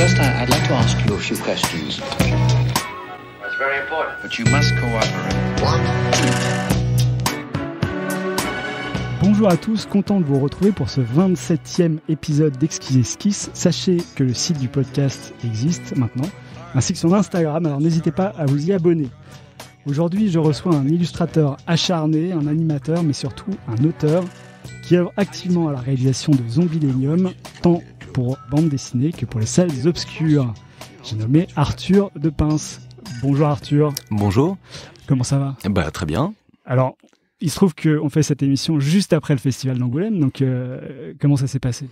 Bonjour à tous, content de vous retrouver pour ce 27e épisode d'Exquis Esquisse. Sachez que le site du podcast existe maintenant, ainsi que son Instagram, alors n'hésitez pas à vous y abonner. Aujourd'hui, je reçois un illustrateur acharné, un animateur, mais surtout un auteur qui œuvre activement à la réalisation de Zombilenium, tant pour bande dessinée que pour les salles obscures. J'ai nommé Arthur de Pince. Bonjour Arthur. Bonjour. Comment ça va Bah très bien. Alors, il se trouve qu'on fait cette émission juste après le festival d'Angoulême, donc euh, comment ça s'est passé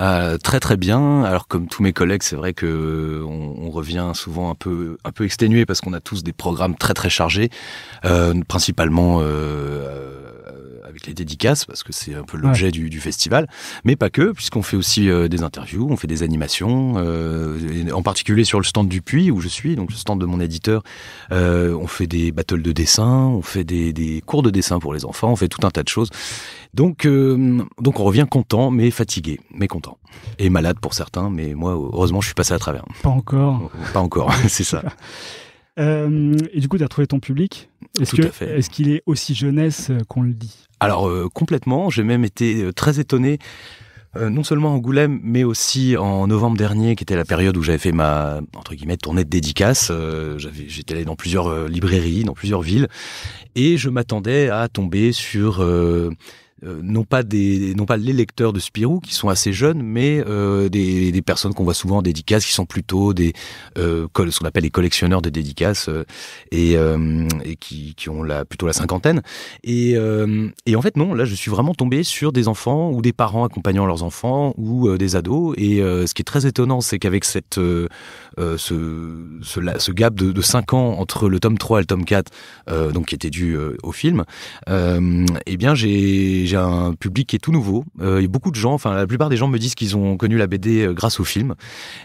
euh, Très très bien. Alors comme tous mes collègues, c'est vrai que on, revient souvent un peu un peu exténué parce qu'on a tous des programmes très très chargés, euh, principalement euh, les dédicaces, parce que c'est un peu l'objet du, festival, mais pas que, puisqu'on fait aussi euh, des interviews, on fait des animations, euh, en particulier sur le stand du Puy, où je suis, donc le stand de mon éditeur, euh, on fait des battles de dessin, on fait des, cours de dessin pour les enfants, on fait tout un tas de choses. Donc, donc on revient content, mais fatigué, mais content. Et malade pour certains, mais moi, heureusement, je suis passé à travers. Pas encore. Pas encore, c'est ça. et du coup, tu as trouvé ton public. Est-ce qu'il est, qu'il est aussi jeunesse qu'on le dit alors euh, complètement, j'ai même été euh, très étonné euh, non seulement à Angoulême, mais aussi en novembre dernier, qui était la période où j'avais fait ma entre guillemets tournée de dédicace. j'étais allé dans plusieurs librairies, dans plusieurs villes, et je m'attendais à tomber sur euh, non pas des non pas les lecteurs de Spirou qui sont assez jeunes, mais euh, des, des, personnes qu'on voit souvent en dédicaces qui sont plutôt des euh, ce qu'on appelle les collectionneurs de dédicaces et, qui, qui, ont la, plutôt la cinquantaine. Et, et, en fait non, là je suis vraiment tombé sur des enfants ou des parents accompagnant leurs enfants ou des ados. Et ce qui est très étonnant, c'est qu'avec cette ce, ce, ce, gap de, de 5 ans entre le tome 3 et le tome 4, donc qui était dû au film, et eh bien j'ai un public qui est tout nouveau. il y a beaucoup de gens, enfin la plupart des gens me disent qu'ils ont connu la BD euh, grâce au film.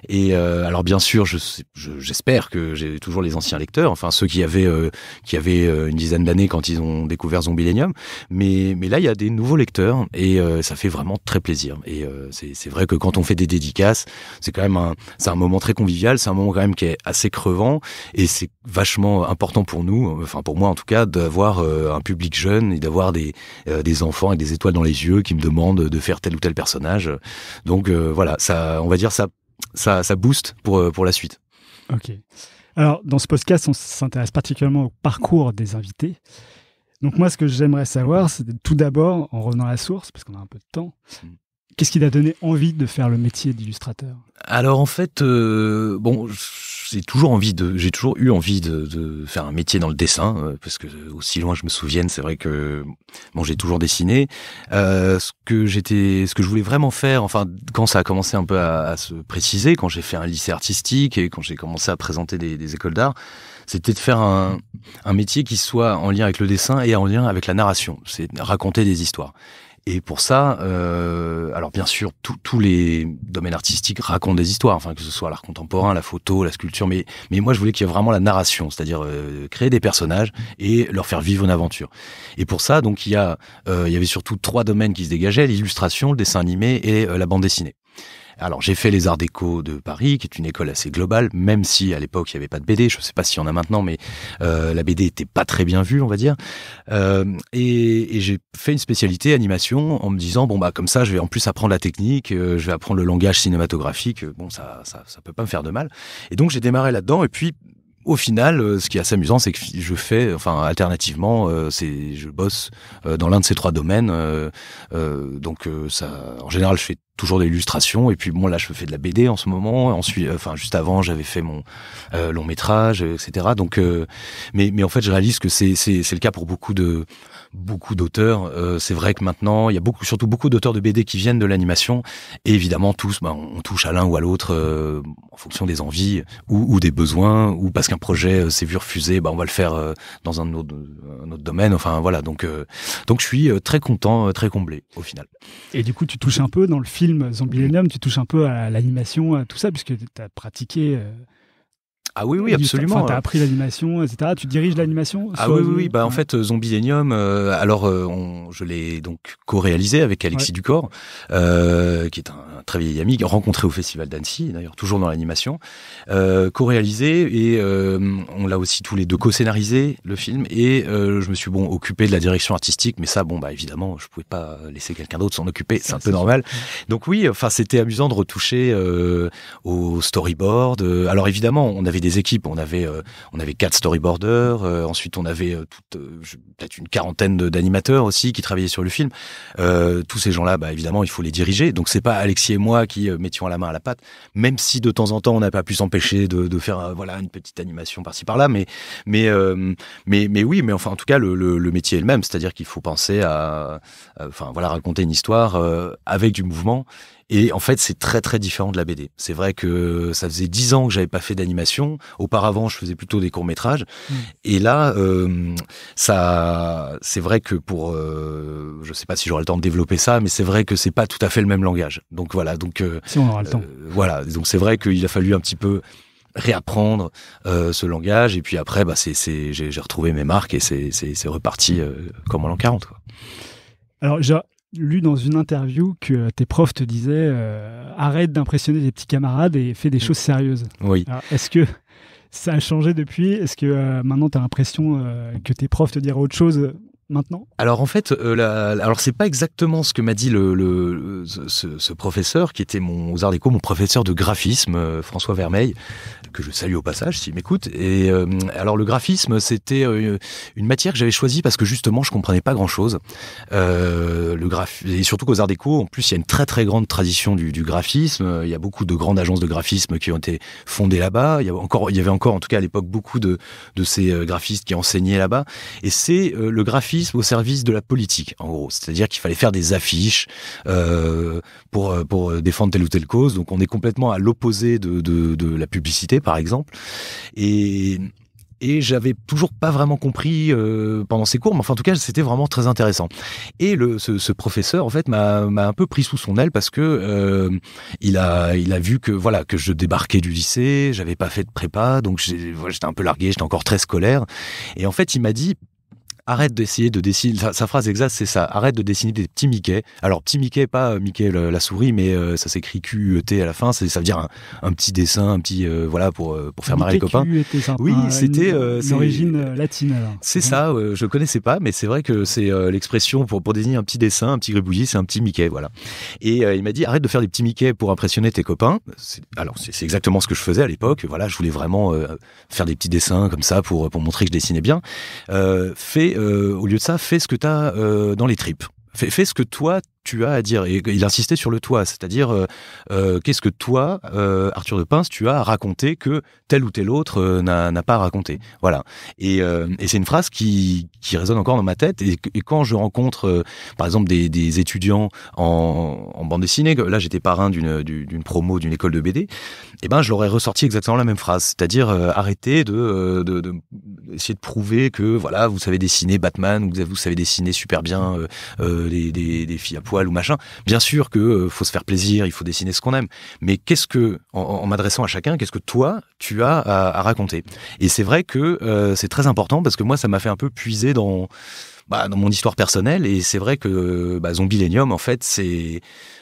Et euh, alors bien sûr, j'espère je, que j'ai toujours les anciens lecteurs, enfin ceux qui avaient euh, qui avaient une dizaine d'années quand ils ont découvert Zombielenium. Mais mais là, il y a des nouveaux lecteurs et ça fait vraiment très plaisir. Et c'est vrai que quand on fait des dédicaces, c'est quand même un c'est un moment très convivial, c'est un moment quand même qui est assez crevant et c'est vachement important pour nous, enfin pour moi en tout cas, d'avoir un public jeune et d'avoir des des enfants des étoiles dans les yeux qui me demandent de faire tel ou tel personnage. Donc euh, voilà, ça, on va dire ça, ça, booste pour, euh, pour la suite. Ok. Alors dans ce podcast, on s'intéresse particulièrement au parcours des invités. Donc moi, ce que j'aimerais savoir, c'est tout d'abord, en revenant à la source, parce qu'on a un peu de temps, mm. Qu'est-ce qui t'a donné envie de faire le métier d'illustrateur Alors en fait, euh, bon, j'ai toujours envie de, j'ai toujours eu envie de, faire un métier dans le dessin euh, parce que aussi loin je me souvienne, c'est vrai que bon, j'ai toujours dessiné. Euh, ce que j'étais, ce que je voulais vraiment faire, enfin quand ça a commencé un peu à, se préciser, quand j'ai fait un lycée artistique et quand j'ai commencé à présenter des, écoles d'art, c'était de faire un, un métier qui soit en lien avec le dessin et en lien avec la narration, c'est raconter des histoires. Et pour ça, euh, alors bien sûr, tous les domaines artistiques racontent des histoires, enfin que ce soit l'art contemporain, la photo, la sculpture, mais, mais moi je voulais qu'il y ait vraiment la narration, c'est-à-dire euh, créer des personnages et leur faire vivre une aventure. Et pour ça, donc il y, a, euh, il y avait surtout trois domaines qui se dégageaient l'illustration, le dessin animé et la bande dessinée. Alors j'ai fait les Arts Déco de Paris, qui est une école assez globale, même si à l'époque il n'y avait pas de BD. Je ne sais pas s'il y en a maintenant, mais euh, la BD était pas très bien vue, on va dire. Euh, et, j'ai fait une spécialité animation en me disant bon bah comme ça, je vais en plus apprendre la technique, euh, je vais apprendre le langage cinématographique. Bon ça, ça, ça peut pas me faire de mal. Et donc j'ai démarré là-dedans. Et puis au final, ce qui est assez amusant, c'est que je fais, enfin, alternativement, c'est, je bosse dans l'un de ces trois domaines. donc, ça, en général, je fais toujours de l'illustration. Et puis bon, là, je fais de la BD en ce moment. Ensuite, euh, enfin, juste avant, j'avais fait mon euh, long métrage, etc. Donc, euh, mais, mais en fait, je réalise que c'est le cas pour beaucoup de beaucoup d'auteurs. c'est vrai que maintenant, il y a beaucoup, surtout beaucoup d'auteurs de BD qui viennent de l'animation. Et évidemment, tous, ben on, touche à l'un ou à l'autre en fonction des envies ou, ou, des besoins, ou parce qu'un projet s'est vu refusé, Ben bah, on va le faire dans un autre, un autre domaine. Enfin, voilà. Donc, donc, je suis très content, très comblé au final. Et du coup, tu touches un peu dans le film film Zombie tu touches un peu à l'animation, à tout ça, puisque tu as pratiqué euh, ah oui, oui, absolument. tu as appris l'animation, etc. Tu diriges l'animation Ah oui, oui, oui. Bah, En fait, euh, Zombie euh, alors euh, je l'ai donc co-réalisé avec Alexis Ducor, euh, qui est un, très vieil ami, rencontré au Festival d'Annecy, d'ailleurs toujours dans l'animation, co-réalisé, et on l'a aussi tous les deux co-scénarisé, le film, et je me suis bon occupé de la direction artistique, mais ça, bon, bah évidemment, je pouvais pas laisser quelqu'un d'autre s'en occuper, c'est un peu normal. Donc oui, enfin c'était amusant de retoucher au storyboard. Alors évidemment, on avait des équipes. On avait, euh, on avait quatre storyboarders, euh, ensuite on avait euh, peut-être une quarantaine d'animateurs aussi qui travaillaient sur le film. tous ces gens-là, bah, évidemment, il faut les diriger. Donc c'est pas Alexis et moi qui mettions la main à la pâte, même si de temps en temps on n'a pas pu s'empêcher de, faire voilà une petite animation par-ci par-là. Mais mais mais oui, mais enfin en tout cas le, métier est le même, c'est-à-dire qu'il faut penser enfin voilà raconter une histoire avec du mouvement et en fait, c'est très très différent de la BD. C'est vrai que ça faisait dix ans que j'avais pas fait d'animation. Auparavant, je faisais plutôt des courts métrages. Hmm. Et là, euh, ça, c'est vrai que pour, euh, je sais pas si j'aurai le temps de développer ça, mais c'est vrai que c'est pas tout à fait le même langage. Donc voilà. Donc euh, si on aura le temps. Euh, voilà. Donc c'est vrai qu'il a fallu un petit peu réapprendre euh, ce langage. Et puis après, bah, c'est, j'ai, retrouvé mes marques et c'est, reparti euh, comme en l'an 40. Quoi. Alors, lu dans une interview que tes profs te disaient euh, arrête d'impressionner tes petits camarades et fais des mm. choses sérieuses. Oui. Est-ce que ça a changé depuis Est-ce que euh, maintenant tu as l'impression euh, que tes profs te diront autre chose maintenant Alors en fait, euh, alors c'est pas exactement ce que m'a dit le, ce, professeur qui était mon aux Arts Déco, mon professeur de graphisme, euh, François Vermeil, que je salue au passage s'il m'écoute. Et euh, alors le graphisme, c'était une matière que j'avais choisie parce que justement je comprenais pas grand chose. le graph et surtout qu'aux Arts Déco, en plus il y a une très très grande tradition du, graphisme. Il y a beaucoup de grandes agences de graphisme qui ont été fondées là-bas. Il y avait encore, il y avait encore en tout cas à l'époque beaucoup de de ces graphistes qui enseignaient là-bas. Et c'est le graphisme au service de la politique, en gros. C'est-à-dire qu'il fallait faire des affiches euh, pour, euh, pour euh, défendre telle ou telle cause. Donc on est complètement à l'opposé de, la publicité, par exemple. Et, et j'avais toujours pas vraiment compris pendant ces cours, mais en tout cas c'était vraiment très intéressant. Et le, ce, professeur en fait m'a un peu pris sous son aile parce que il a il a vu que voilà que je débarquais du lycée, j'avais pas fait de prépa, donc j'étais un peu largué, j'étais encore très scolaire, et en fait il m'a dit arrête d'essayer de dessiner. Sa, phrase exacte, c'est ça. Arrête de dessiner des petits Mickey. Alors, petit Mickey, pas euh, Mickey la, souris, mais euh, ça s'écrit Q-E-T à la fin. Ça veut dire un, petit dessin, un petit. Euh, voilà, pour, pour faire marrer les copains. E oui, c'était. c'est origine latine, C'est mhm. ça, je connaissais pas, mais c'est vrai que c'est l'expression pour, pour désigner un petit dessin, un petit gribouillis, c'est un petit Mickey, voilà. Et il m'a dit, arrête de faire des petits Mickey pour impressionner tes copains. Alors, c'est exactement ce que je faisais à l'époque. Voilà, je voulais vraiment faire des petits dessins comme ça pour, pour montrer que je dessinais bien. fais euh, au lieu de ça, fais ce que tu as euh, dans les tripes. Fais, ce que toi, tu as à dire. Et il insistait sur le toi, c'est-à-dire euh, qu'est-ce que toi, Arthur de Pince, tu as à raconter que tel ou tel autre n'a pas à raconter. Voilà. Et, c'est une phrase qui, résonne encore dans ma tête. Et, quand je rencontre, par exemple, des, étudiants en, en, bande dessinée, là j'étais parrain d'une promo d'une école de BD, eh ben, je l'aurais ressorti exactement la même phrase, c'est-à-dire euh, arrêter euh, de, de, essayer de prouver que voilà, vous savez dessiner Batman ou vous, savez dessiner super bien euh, des, des, filles à poil ou machin. Bien sûr que faut se faire plaisir, il faut dessiner ce qu'on aime, mais qu'est-ce que, en, m'adressant à chacun, qu'est-ce que toi tu as à, raconter Et c'est vrai que c'est très important parce que moi, ça m'a fait un peu puiser dans bah, dans mon histoire personnelle. Et c'est vrai que bah, Zombie en fait, c'est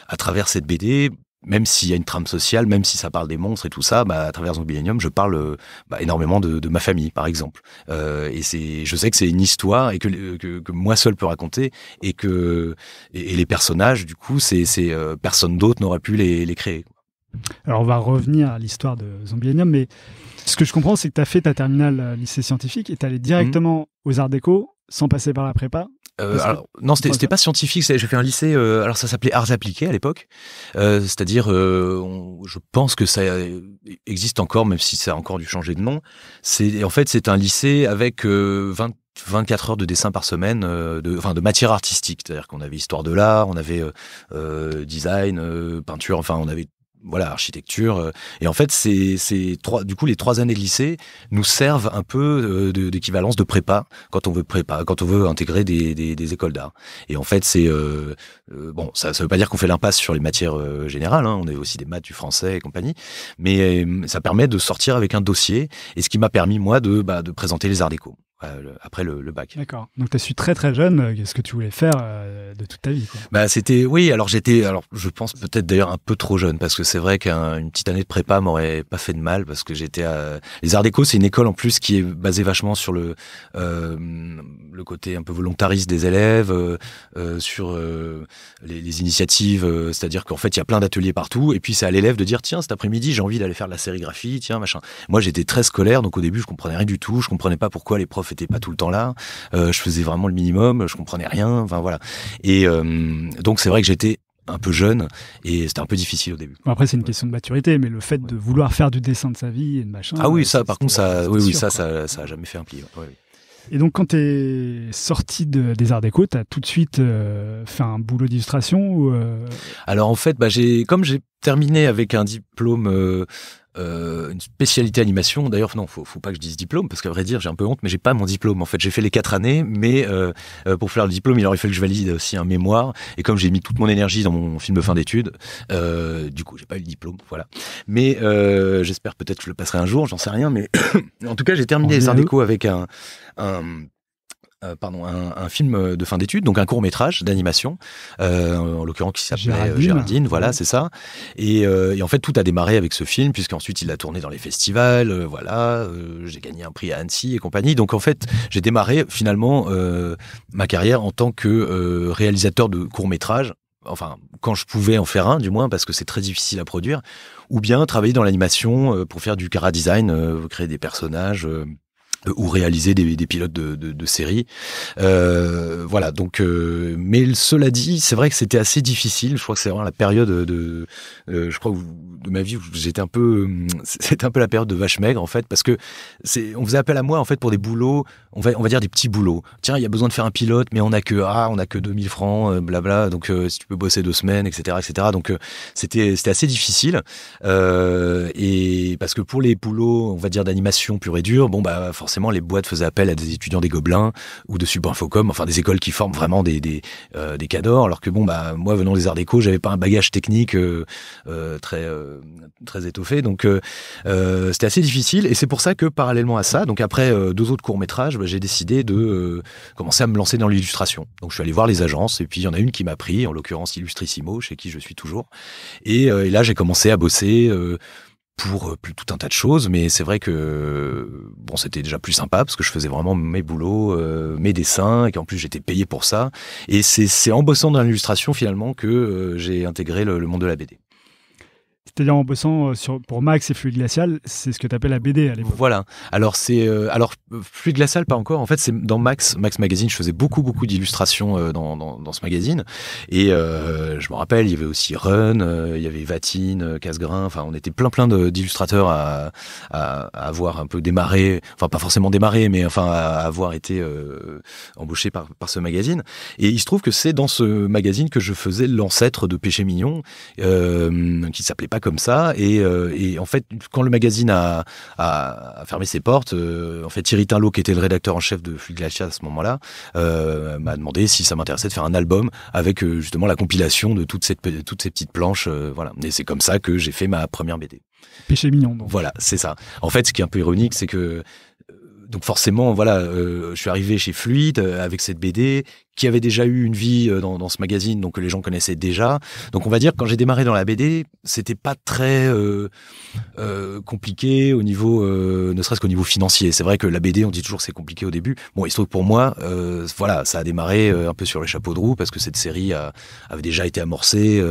à travers cette BD, même s'il y a une trame sociale, même si ça parle des monstres et tout ça, bah, à travers Zombielenium, je parle bah, énormément de, ma famille, par exemple. Euh, et c'est, je sais que c'est une histoire et que, euh, moi seul peux raconter et que les personnages, du coup, c'est, c'est euh, personne d'autre n'aurait pu les, créer. Alors on va revenir à l'histoire de Zombielenium, mais ce que je comprends, c'est que tu as fait ta terminale lycée scientifique et tu allé mmh. directement aux Arts Déco sans passer par la prépa euh, alors, non, c'était pas scientifique. J'ai fait un lycée. Euh, alors ça s'appelait arts appliqués à l'époque. Euh, c'est-à-dire, euh, je pense que ça existe encore, même si ça a encore dû changer de nom. C'est en fait c'est un lycée avec 24 heures de dessin par semaine, de, de matière artistique, c'est-à-dire qu'on avait histoire de l'art, on avait design, peinture, enfin on avait voilà, architecture. Euh, et en fait, c'est trois, du coup, les trois années de lycée nous servent un peu euh, d'équivalence de prépa quand on veut prépa, quand on veut intégrer des, des, écoles d'art. Et en fait, c'est euh, bon, ça ne veut pas dire qu'on fait l'impasse sur les matières générales. Hein, on est aussi des maths, du français et compagnie, mais ça permet de sortir avec un dossier. Et ce qui m'a permis moi de, bah, de présenter les arts déco après le, bac. D'accord. Donc tu as su très très jeune quest euh, ce que tu voulais faire euh, de toute ta vie. Bah c'était oui, alors j'étais alors je pense peut-être d'ailleurs un peu trop jeune parce que c'est vrai qu'une petite année de prépa m'aurait pas fait de mal parce que j'étais à les Arts déco, c'est une école en plus qui est basée vachement sur le euh, le côté un peu volontariste des élèves sur les, les, initiatives, c'est-à-dire qu'en fait, il y a plein d'ateliers partout et puis c'est à l'élève de dire tiens, cet après-midi, j'ai envie d'aller faire de la sérigraphie, tiens, machin. Moi, j'étais très scolaire donc au début, je comprenais rien du tout, je comprenais pas pourquoi les profs prof pas tout le temps là. Euh, je faisais vraiment le minimum, je comprenais rien. Enfin voilà. Et euh, donc c'est vrai que j'étais un peu jeune et c'était un peu difficile au début. après c'est une question de maturité, mais le fait de vouloir faire du dessin de sa vie et de machin. Ah oui, euh, ça par contre ça, oui, ça, ça, ça, a jamais fait un pli. Et donc, quand tu es sorti des Arts Déco, tu as tout de suite fait un boulot d'illustration Alors, en fait, bah, j'ai, comme j'ai terminé avec un diplôme euh, une spécialité animation. D'ailleurs, non, faut, pas que je dise diplôme, parce qu'à vrai dire, j'ai un peu honte, mais j'ai pas mon diplôme. En fait, j'ai fait les quatre années, mais euh, euh, pour faire le diplôme, il aurait fallu que je valide aussi un mémoire. Et comme j'ai mis toute mon énergie dans mon film de fin d'études, du coup, j'ai pas eu le diplôme. Voilà. Mais j'espère peut-être que je le passerai un jour, j'en sais rien. Mais en tout cas, j'ai terminé les déco avec un euh, pardon, un, film euh, de fin d'études, donc un court métrage d'animation, euh, en l'occurrence qui s'appelait Géraldine. voilà, c'est ça. Et, en fait, tout a démarré avec ce film, puisqu'ensuite il a tourné dans les festivals, voilà, j'ai gagné un prix à Annecy et compagnie. Donc en fait, j'ai démarré finalement ma carrière en tant que réalisateur de court métrage enfin quand je pouvais en faire un du moins parce que c'est très difficile à produire ou bien travailler dans l'animation pour faire du chara design créer des personnages ou réaliser des, des pilotes de, de, série. Euh, voilà, donc, euh, mais cela dit, c'est vrai que c'était assez difficile. Je crois que c'est vraiment la période de, euh, je crois, de ma vie j'étais un peu, hum, c'était un peu la période de vache maigre en fait, parce que c'est, on faisait appel à moi en fait pour des boulots, on va, on va dire des petits boulots. Tiens, il y a besoin de faire un pilote, mais on a que, ah, on a que 2000 francs, blabla. Euh, donc, si tu peux bosser deux semaines, etc., etc. Donc, c'était, c'était assez difficile. et parce que pour les boulots, on va dire d'animation pure et dure, bon bah forcément les boîtes faisaient appel à des étudiants des Gobelins ou de Subinfocom, enfin des écoles qui forment vraiment des des, euh, cadors. Alors que bon, bah moi venant des Arts déco, j'avais pas un bagage technique euh, euh, très très étoffé, donc c'était assez difficile. Et c'est pour ça que parallèlement à ça, donc après deux autres courts métrages, bah, j'ai décidé de commencer à me lancer dans l'illustration. Donc je suis allé voir les agences et puis il y en a une qui m'a pris, en l'occurrence Illustrissimo, chez qui je suis toujours. et là j'ai commencé à bosser pour euh, tout un tas de choses, mais c'est vrai que bon, c'était déjà plus sympa parce que je faisais vraiment mes boulots, euh, mes dessins, et qu'en plus j'étais payé pour ça. Et c'est en bossant dans l'illustration finalement que euh, j'ai intégré le, monde de la BD. C'est-à-dire en bossant euh, sur, pour Max et Fluide Glacial, c'est ce que tu appelles la BD à l'époque. Voilà. Alors, c'est, euh, alors Fluide Glacial, pas encore. En fait, c'est dans Max, Max Magazine, je faisais beaucoup, beaucoup d'illustrations euh, dans, dans, ce magazine. Et je me rappelle, il y avait aussi Run, il y avait Vatine, Casgrain. Enfin, on était plein, plein d'illustrateurs à, à, avoir un peu démarré. Enfin, pas forcément démarré, mais enfin, à avoir été embauché par, par ce magazine. Et il se trouve que c'est dans ce magazine que je faisais l'ancêtre de Péché Mignon, qui s'appelait pas comme ça. Euh, et, en fait, quand le magazine a, fermé ses portes, euh, en fait, Thierry Tinlot, qui était le rédacteur en chef de Fluid Glacier à ce moment-là, euh, m'a demandé si ça m'intéressait de faire un album avec justement la compilation de toutes, toutes ces petites planches. voilà. Et c'est comme ça que j'ai fait ma première BD. Péché mignon. Donc. Voilà, c'est ça. En fait, ce qui est un peu ironique, c'est que donc forcément, voilà, je suis arrivé chez Fluide avec cette BD qui avait déjà eu une vie euh, dans, ce magazine, donc que les gens connaissaient déjà. Donc on va dire quand j'ai démarré dans la BD, c'était pas très euh, euh, compliqué au niveau, ne serait-ce qu'au niveau financier. C'est vrai que la BD, on dit toujours c'est compliqué au début. Bon, il se trouve que pour moi, voilà, ça a démarré un peu sur les chapeaux de roue parce que cette série avait déjà été amorcée.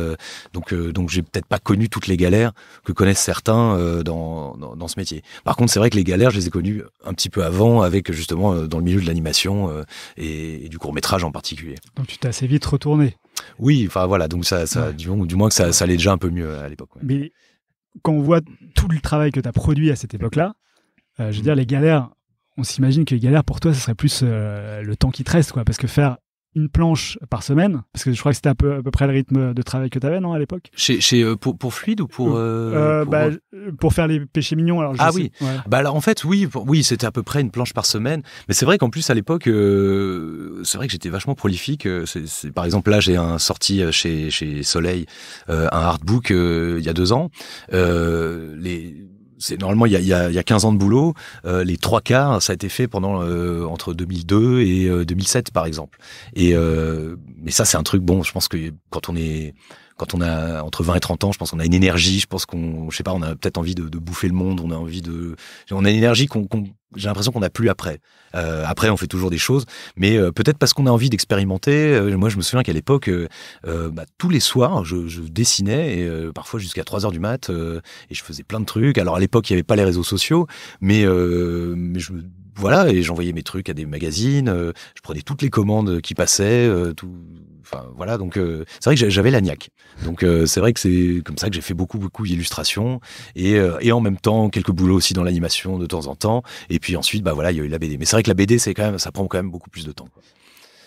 donc donc j'ai peut-être pas connu toutes les galères que connaissent certains dans, dans, ce métier. Par contre, c'est vrai que les galères, je les ai connues un petit peu avant, avec justement dans le milieu de l'animation et, et, du court métrage en donc tu t'es assez vite retourné. Oui, enfin voilà, donc ça, ça du, moins que ça, ça, allait déjà un peu mieux à l'époque. Mais quand on voit tout le travail que tu as produit à cette époque-là, euh, je veux mm. dire, les galères, on s'imagine que les galères pour toi, ce serait plus euh, le temps qui te reste, quoi, parce que faire une planche par semaine, parce que je crois que c'était à peu, près le rythme de travail que tu avais, non, à l'époque chez, euh, pour, Fluide ou pour... Euh, euh, bah, pour... faire les péchés mignons, alors je Ah oui, bah alors en fait, oui, oui c'était à peu près une planche par semaine, mais c'est vrai qu'en plus, à l'époque, c'est vrai que j'étais vachement prolifique. C'est, Par exemple, là, j'ai un sorti chez, chez Soleil, un artbook il y a deux ans. les c'est normalement il y, a, il, y a, y a 15 ans de boulot, euh, les trois quarts ça a été fait pendant euh, entre 2002 et 2007 euh, par exemple. Et mais ça c'est un truc bon, je pense que quand on est quand on a entre 20 et 30 ans, je pense qu'on a une énergie, je pense qu'on, je sais pas, on a peut-être envie de, de, bouffer le monde, on a envie de, on a une énergie qu'on qu'on j'ai l'impression qu'on n'a plus après. Euh, après, on fait toujours des choses, mais euh, peut-être parce qu'on a envie d'expérimenter. Euh, moi, je me souviens qu'à l'époque, bah, tous les soirs, je, dessinais, et, parfois jusqu'à 3 heures du mat, et je faisais plein de trucs. Alors à l'époque, il n'y avait pas les réseaux sociaux, mais, mais je, voilà, et j'envoyais mes trucs à des magazines, je prenais toutes les commandes qui passaient, tout. Enfin, voilà, donc c'est vrai que j'avais la niaque. Donc c'est vrai que c'est comme ça que j'ai fait beaucoup beaucoup d'illustrations et, et, en même temps quelques boulots aussi dans l'animation de temps en temps. Et et puis ensuite, bah voilà, il y a eu la BD. Mais c'est vrai que la BD, c'est quand même, ça prend quand même beaucoup plus de temps.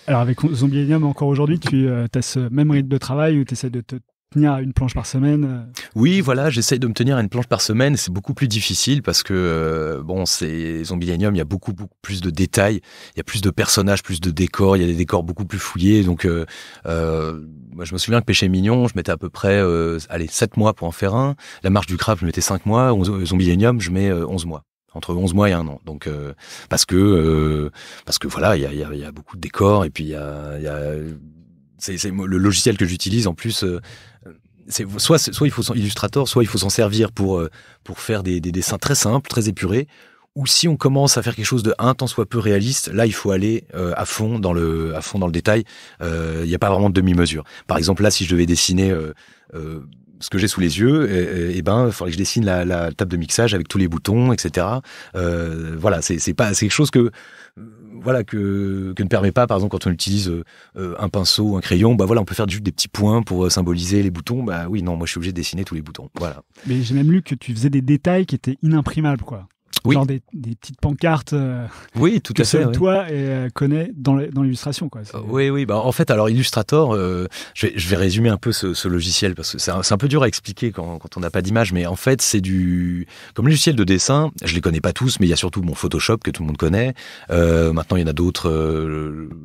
Alors avec Zombielium encore aujourd'hui, tu euh, as ce même rythme de travail où tu essaies de te tenir à une planche par semaine euh. Oui, voilà, j'essaye de me tenir à une planche par semaine. C'est beaucoup plus difficile parce que, euh, bon, c'est Zombielium, il y a beaucoup, beaucoup plus de détails, il y a plus de personnages, plus de décors, il y a des décors beaucoup plus fouillés. Donc, moi, je me souviens que Péché Mignon, je mettais à peu près, allez, 7 mois pour en faire un. La Marche du Crabe, je mettais 5 mois. Zombielium, je mets 11 mois entre 11 mois et un an. Donc euh, parce que euh, parce que voilà, il y a, y, a, y a, beaucoup de décors et puis il y a, y a c'est le logiciel que j'utilise en plus. Euh, c'est soit soit il faut Illustrator, soit il faut s'en servir pour pour faire des, des, dessins très simples, très épurés. Ou si on commence à faire quelque chose de un temps soit peu réaliste, là il faut aller à fond dans le à fond dans le détail. Il n'y a pas vraiment de demi-mesure. Par exemple là, si je devais dessiner ce que j'ai sous les yeux, et, ben, il faudrait que je dessine la, table de mixage avec tous les boutons, etc. Euh, voilà, c'est pas quelque chose que voilà que, que, ne permet pas par exemple quand on utilise euh, un pinceau un crayon bah voilà on peut faire juste des petits points pour euh, symboliser les boutons bah oui non moi je suis obligé de dessiner tous les boutons voilà mais j'ai même lu que tu faisais des détails qui étaient inimprimables quoi oui. genre des, petites pancartes euh, oui, tout que à fait, toi euh, connais dans l'illustration. Quoi. Oui, oui. Bah, en fait, alors Illustrator, euh, je, vais, résumer un peu ce, logiciel parce que c'est un, peu dur à expliquer quand, quand on n'a pas d'image, mais en fait, c'est du. Comme logiciel de dessin, je les connais pas tous, mais il y a surtout mon Photoshop que tout le monde connaît. maintenant, il y en a d'autres,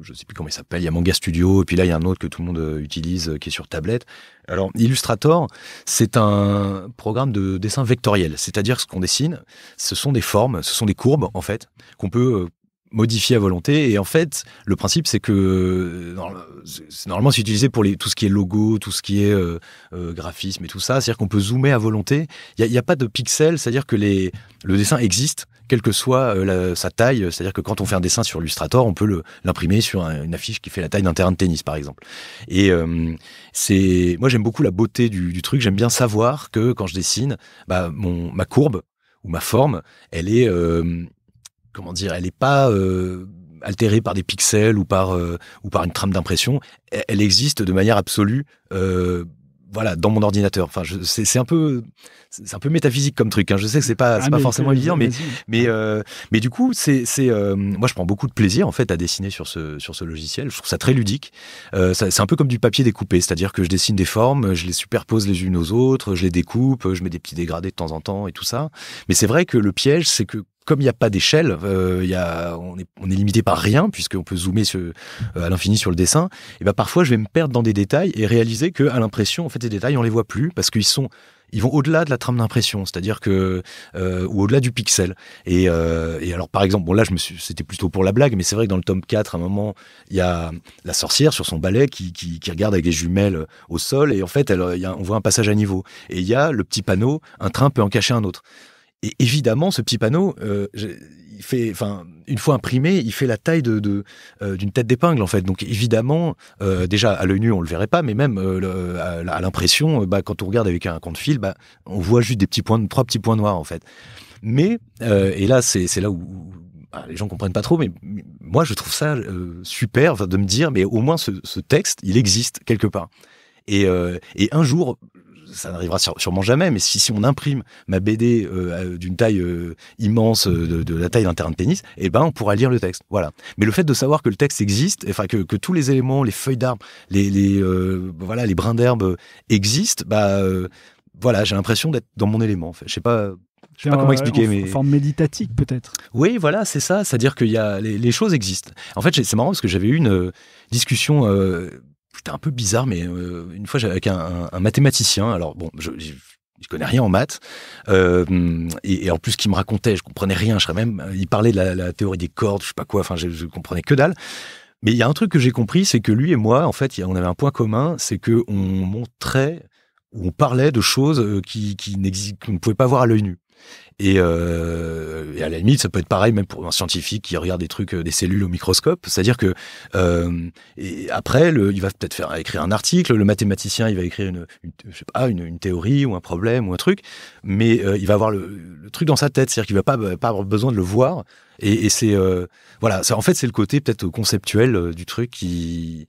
je sais plus comment il s'appelle, il y a Manga Studio, et puis là, il y a un autre que tout le monde utilise qui est sur tablette. Alors, Illustrator, c'est un programme de dessin vectoriel, c'est-à-dire ce qu'on dessine, ce sont des formes, ce sont des courbes, en fait, qu'on peut euh, modifier à volonté. Et en fait, le principe, c'est que euh, normalement, c'est utilisé pour tout ce qui est logo, tout ce qui est euh, graphisme et tout ça. C'est-à-dire qu'on peut zoomer à volonté. Il n'y a, pas de pixels, c'est-à-dire que le dessin existe quelle que soit euh, sa taille. Euh, c'est-à-dire que quand on fait un dessin sur Illustrator, on peut l'imprimer sur une affiche qui fait la taille d'un terrain de tennis, par exemple. Et euh, c'est, moi, j'aime beaucoup la beauté du, truc. J'aime bien savoir que quand je dessine, bah, mon, ma courbe ou ma forme, elle est, comment dire, elle n'est pas altérée par des pixels ou par, ou par une trame d'impression. Elle, elle, existe de manière absolue voilà, dans mon ordinateur. Enfin, c'est un peu, c'est un peu métaphysique comme truc. Hein. Je sais que c'est pas, ah, pas forcément évident, mais, mais, euh, mais du coup, c'est, euh, moi, je prends beaucoup de plaisir en fait à dessiner sur ce, sur ce logiciel. Je trouve ça très ludique. Euh, c'est un peu comme du papier découpé, c'est-à-dire que je dessine des formes, je les superpose les unes aux autres, je les découpe, je mets des petits dégradés de temps en temps et tout ça. Mais c'est vrai que le piège, c'est que comme il n'y a pas d'échelle, euh, on, est, limité par rien, puisqu'on peut zoomer euh, à l'infini sur le dessin, et ben parfois je vais me perdre dans des détails et réaliser qu'à l'impression, en fait, ces détails, on ne les voit plus, parce qu'ils sont ils vont au-delà de la trame d'impression, c'est-à-dire que euh, ou au-delà du pixel. Et, alors par exemple, bon là je me suis, c'était plutôt pour la blague, mais c'est vrai que dans le tome 4, à un moment, il y a la sorcière sur son balai qui, qui, qui regarde avec des jumelles au sol, et en fait, elle, on voit un passage à niveau. Et il y a le petit panneau, un train peut en cacher un autre. Et évidemment, ce petit panneau, euh, il fait, enfin, une fois imprimé, il fait la taille de, euh, d'une tête d'épingle en fait. Donc évidemment, euh, déjà à l'œil nu on le verrait pas, mais même à, l'impression, bah, quand on regarde avec un compte fil, bah, on voit juste des petits points, trois petits points noirs en fait. Mais et là c'est, là où, bah, les gens comprennent pas trop, mais, moi je trouve ça super de me dire, mais au moins ce, texte, il existe quelque part. Et, et, un jour, ça n'arrivera sûrement jamais, mais si, si on imprime ma BD euh, euh, d'une taille euh, immense, de, la taille d'un terrain de tennis, eh ben, on pourra lire le texte. Voilà. Mais le fait de savoir que le texte existe, enfin, que, que tous les éléments, les feuilles d'arbre, les, voilà, les brins d'herbe existent, bah, voilà, j'ai l'impression d'être dans mon élément. Je sais pas. Je sais pas comment expliquer, en mais. forme méditatique, peut-être. Oui, voilà, c'est ça. C'est-à-dire que y a, les, les, choses existent. En fait, c'est marrant parce que j'avais eu une discussion c'était un peu bizarre, mais euh, une fois, j'avais avec un, mathématicien, alors bon, je, je connais rien en maths. Euh, et, en plus, qu'il me racontait, je comprenais rien. Je serais même, euh, il parlait de la, théorie des cordes, je sais pas quoi. Enfin, je, comprenais que dalle. Mais il y a un truc que j'ai compris, c'est que lui et moi, en fait, on avait un point commun, c'est que on montrait on parlait de choses qui, qui, n'existent, qu'on ne pouvait pas voir à l'œil nu. Euh, et, à la limite, ça peut être pareil même pour un scientifique qui regarde des trucs, euh, des cellules au microscope. C'est-à-dire que euh, et après, le, il va peut-être faire écrire un article. Le mathématicien, il va écrire une, théorie ou un problème ou un truc, mais il va avoir le, truc dans sa tête. C'est-à-dire qu'il va pas, avoir besoin de le voir. Et, et c'est voilà. En fait, c'est le côté peut-être conceptuel du truc qui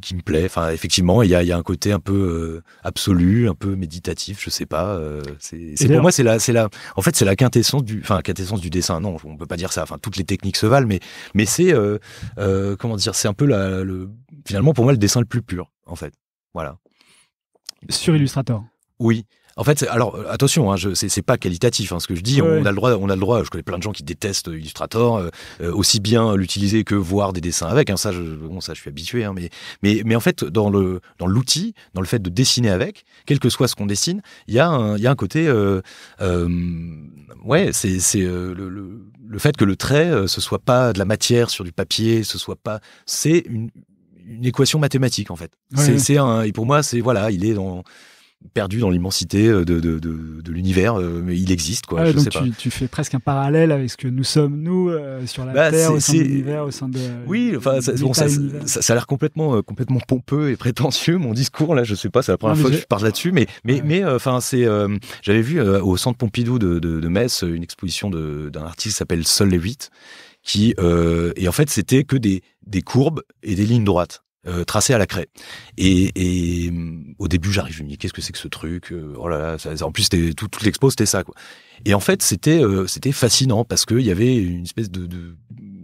qui, me plaît. Enfin, effectivement, il y a, y a, un côté un peu euh, absolu, un peu méditatif, je sais pas. Euh, c'est pour moi, c'est la, c'est la, en fait, c'est la quintessence du, enfin, quintessence du dessin. Non, on peut pas dire ça. Enfin, toutes les techniques se valent, mais, mais c'est, euh, euh comment dire, c'est un peu la, le, finalement, pour moi, le dessin le plus pur, en fait. Voilà. Sur Illustrator. Oui. En fait, alors euh, attention, hein, c'est pas qualitatif hein, ce que je dis. On a le droit, on a le droit. Je connais plein de gens qui détestent euh, Illustrator, euh, aussi bien l'utiliser que voir des dessins avec. Hein, ça, je, bon, ça, je suis habitué. Hein, mais, mais, mais en fait, dans le dans l'outil, dans le fait de dessiner avec, quel que soit ce qu'on dessine, il y a un, y a un côté, euh, ouais, c'est le, le, le, fait que le trait ce soit pas de la matière sur du papier, ce soit pas, c'est une une équation mathématique en fait. C'est un et pour moi c'est voilà, il est dans perdu dans l'immensité euh, de, de, de, de l'univers, euh, mais il existe quoi. Ah donc tu, tu, fais presque un parallèle avec ce que nous sommes nous euh, sur la bah, Terre, au sein de l'univers, au sein de. Oui, enfin ça, bon, ça, ça, a l'air complètement complètement pompeux et prétentieux mon discours là. Je sais pas, c'est la première fois que je parle là-dessus, mais mais mais enfin c'est j'avais vu au centre Pompidou de, Metz une exposition d'un artiste qui s'appelle Sol Lewitt qui et en fait c'était que des des courbes et des lignes droites. Euh, tracé à la craie. Et, mm, au début, j'arrive, je me dis qu'est-ce que c'est que ce truc euh, Oh là là, en plus tout, toute l'expo c'était ça quoi. Et en fait, c'était euh, c'était fascinant parce qu'il y avait une espèce de, de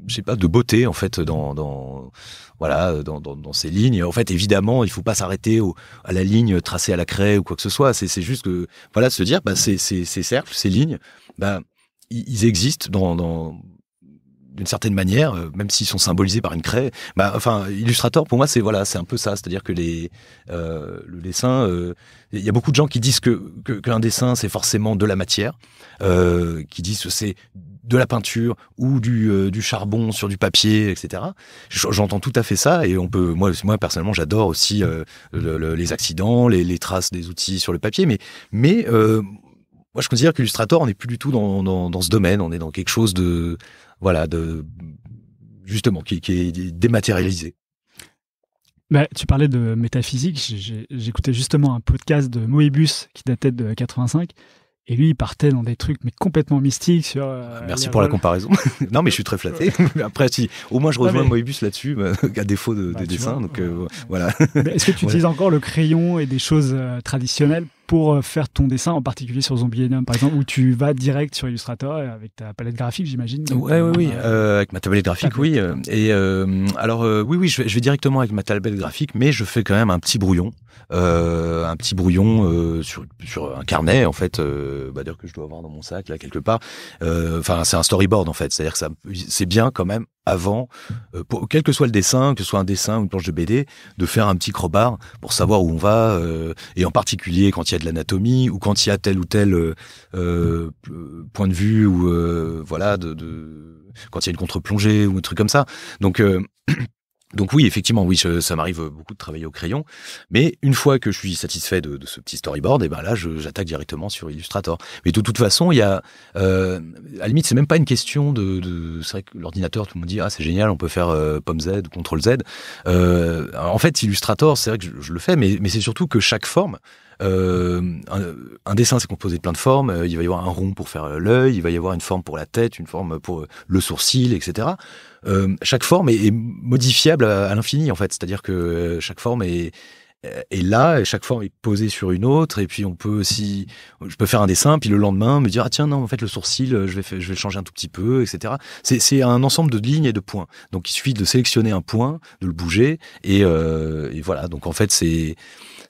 je sais pas de beauté en fait dans, dans voilà dans, dans, ces lignes. Et En fait, évidemment, il faut pas s'arrêter à la ligne tracée à la craie ou quoi que ce soit. C'est juste que voilà se dire bah ces, ces, ces cercles, ces lignes, bah ils existent dans, dans d'une certaine manière, euh, même s'ils sont symbolisés par une craie, bah, enfin, Illustrator, pour moi, c'est voilà, c'est un peu ça. C'est-à-dire que les, euh, le dessin, euh, il y a beaucoup de gens qui disent que qu'un dessin, c'est forcément de la matière, qui disent que c'est de la peinture ou du, charbon sur du papier, etc. J'entends tout à fait ça et on peut, moi, moi personnellement, j'adore aussi les accidents, les, traces des outils sur le papier, mais, mais moi, je considère qu'Illustrator, on n'est plus du tout dans, ce domaine. On est dans quelque chose de voilà, de, justement, qui, est dématérialisé. Bah, tu parlais de métaphysique. J'écoutais justement un podcast de Moebius qui datait de 85. Et lui, il partait dans des trucs mais complètement mystiques sur. Euh, ah, merci pour la comparaison. non, mais je suis très flatté. Après, si au moins je rejoins Moebius là-dessus, bah, à défaut de, bah, des dessins. donc euh, voilà. Est-ce que tu utilises encore le crayon et des choses euh, traditionnelles pour euh, faire ton dessin, en particulier sur Zombieland, par exemple, où tu vas direct sur Illustrator avec ta palette graphique, j'imagine ouais, Oui, oui, euh, euh, avec ma tablette graphique, oui. et alors, oui, oui, je vais, directement avec ma tablette graphique, mais je fais quand même un petit brouillon, un petit brouillon sur, sur, un carnet, en fait, bah, d'ailleurs que je dois avoir dans mon sac, là, quelque part. Enfin, c'est un storyboard, en fait, c'est-à-dire que c'est bien quand même avant, pour, quel que soit le dessin, que ce soit un dessin ou une planche de BD, de faire un petit crobar pour savoir où on va, et en particulier quand il y a de l'anatomie ou quand il y a tel ou tel euh, euh, point de vue ou euh, voilà de, quand il y a une contre-plongée ou un truc comme ça. Donc donc oui, effectivement, oui, ça m'arrive beaucoup de travailler au crayon, mais une fois que je suis satisfait de, ce petit storyboard, et eh ben là, j'attaque directement sur Illustrator. Mais de toute façon, il y a, à la limite, c'est même pas une question de, c'est vrai que l'ordinateur, tout le monde dit ah c'est génial, on peut faire pomme Z ou contrôle Z. en fait, Illustrator, c'est vrai que je, je, le fais, mais, mais c'est surtout que chaque forme, euh, un, dessin, c'est composé de plein de formes. Euh, il va y avoir un rond pour faire euh, l'œil, il va y avoir une forme pour la tête, une forme pour le sourcil, etc. chaque forme est, modifiable à, l'infini, en fait. C'est-à-dire que chaque forme est, et là, chaque forme est posée sur une autre, et puis on peut aussi, je peux faire un dessin, puis le lendemain me dire ah tiens non en fait le sourcil je vais le changer un tout petit peu, etc. C'est un ensemble de lignes et de points. Donc il suffit de sélectionner un point, de le bouger, et voilà. Donc en fait c'est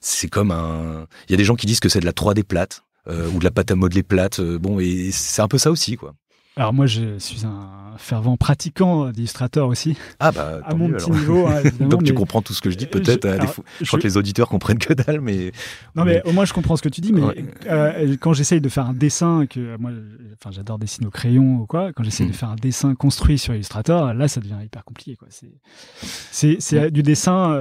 c'est comme un. Il y a des gens qui disent que c'est de la 3D plate euh, ou de la pâte à modeler plate. Euh, bon, et c'est un peu ça aussi, quoi. Alors moi, je suis un fervent pratiquant d'illustrateur aussi. Ah bah, à mon petit niveau. Hein, Donc tu comprends tout ce que je dis peut-être. Euh, je, que les auditeurs comprennent que dalle, mais non mais, au moins je comprends ce que tu dis. Mais quand j'essaye de faire un dessin, que moi, enfin j'adore dessiner au crayon ou quoi, quand j'essaye de hmm. faire un dessin construit sur Illustrator, là ça devient hyper compliqué quoi. C'est c'est hmm. du dessin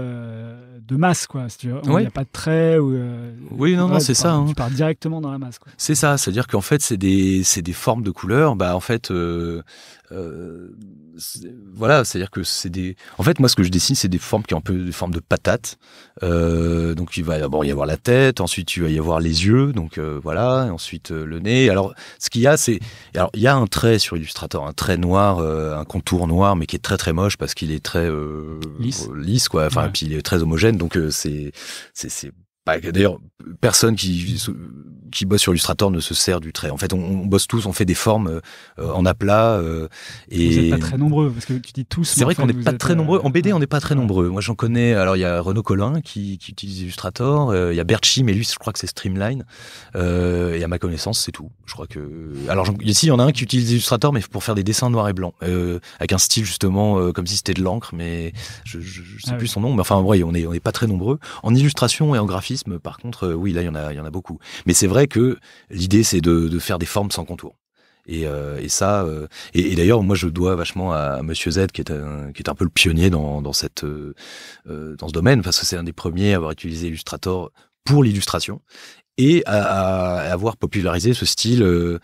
de masse, quoi. Il n'y a pas de trait. Ou, euh, oui, non, non, c'est ça. Hein. Tu pars directement dans la masse. C'est ça, c'est-à-dire qu'en fait, c'est des, des formes de couleurs. Bah, en fait, euh, euh, voilà, c'est-à-dire que c'est des. En fait, moi, ce que je dessine, c'est des formes qui ont un peu des formes de patates. donc, il va d'abord y avoir la tête, ensuite, il va y avoir les yeux, donc voilà, ensuite le nez. Alors, ce qu'il y a, c'est. Alors, il y a un trait sur Illustrator, un trait noir, un contour noir, mais qui est très très moche parce qu'il est très lisse. quoi. Enfin, puis il est très homogène donc euh, c'est c'est pas d'ailleurs personne qui qui bosse sur Illustrator ne se sert du trait. En fait, on, bosse tous, on fait des formes euh, en aplat. Euh, et vous n'êtes pas très nombreux, parce que tu dis tous. C'est vrai qu'on n'est euh, pas très nombreux. En BD, on n'est pas très nombreux. Moi, j'en connais. Alors, il y a Renaud Collin qui, qui utilise Illustrator. Il y a Bertchi, mais lui, je crois que c'est Streamline. et à ma connaissance, c'est tout. Je crois que. Alors, ici, il y en a un qui utilise Illustrator, mais pour faire des dessins noirs et blancs, avec un style justement comme si c'était de l'encre, mais je, sais ah plus son nom. Mais enfin, en vrai, on n'est on est pas très nombreux. En illustration et en graphisme, par contre euh, oui, là, il y, en a, il y en a beaucoup. Mais c'est vrai que l'idée, c'est de, faire des formes sans contour. Et, euh, ça, euh, et, d'ailleurs, moi, je dois vachement à, Monsieur Z, qui est un, qui est un peu le pionnier dans, cette, dans ce domaine, parce que c'est un des premiers à avoir utilisé Illustrator pour l'illustration et à, à, avoir popularisé ce style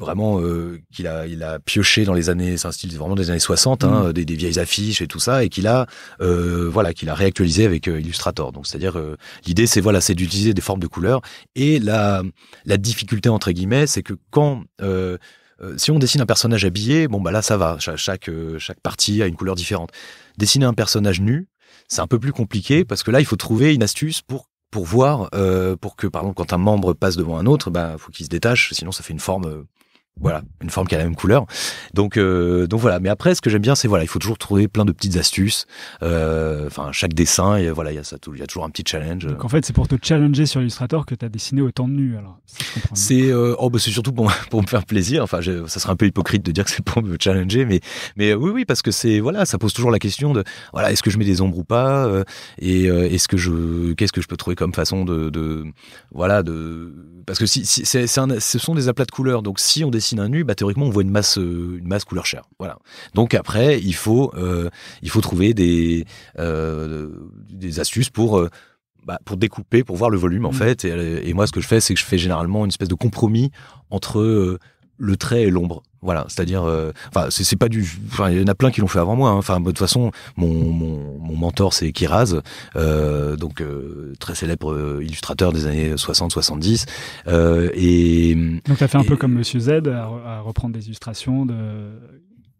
vraiment euh, qu'il a il a pioché dans les années c'est un style vraiment des années 60 hein, mm. des, des, vieilles affiches et tout ça et qu'il a euh, voilà qu'il a réactualisé avec euh, Illustrator donc c'est-à-dire l'idée c'est voilà c'est d'utiliser des formes de couleurs et la la difficulté entre guillemets c'est que quand si on dessine un personnage habillé, bon bah là ça va, chaque chaque partie a une couleur différente. Dessiner un personnage nu, c'est un peu plus compliqué mm. parce que là il faut trouver une astuce pour pour voir, euh, pour que, par exemple, quand un membre passe devant un autre, bah, faut qu'il se détache, sinon ça fait une forme voilà, une forme qui a la même couleur. Donc, euh, donc voilà. Mais après, ce que j'aime bien, c'est voilà, il faut toujours trouver plein de petites astuces. Euh, enfin, chaque dessin, et voilà, il y a ça, il y a toujours un petit challenge. Donc en fait, c'est pour te challenger sur Illustrator que tu as dessiné autant de nu Alors, c'est euh, oh, bah, c'est surtout pour, pour me faire plaisir. Enfin, ça serait un peu hypocrite de dire que c'est pour me challenger, mais mais oui, oui, parce que c'est voilà, ça pose toujours la question de voilà, est-ce que je mets des ombres ou pas, et est-ce que je qu'est-ce que je peux trouver comme façon de, de voilà de parce que si, c'est, ce sont des aplats de couleurs, donc si on dessine un nu, bah, théoriquement, on voit une masse, euh, une masse couleur chair. Voilà. Donc après, il faut, euh, il faut trouver des, euh, des astuces pour. Bah, pour découper, pour voir le volume en mmh. fait. Et, et, moi, ce que je fais, c'est que je fais généralement une espèce de compromis entre le trait et l'ombre. Voilà, c'est-à-dire, euh, enfin, c'est pas du, enfin, il y en a plein qui l'ont fait avant moi. Hein. Enfin, de toute façon, mon, mon, mon mentor c'est Kiraz, euh, donc euh, très célèbre euh, illustrateur des années 60-70. et donc, t'as fait un peu comme Monsieur Z à reprendre des illustrations de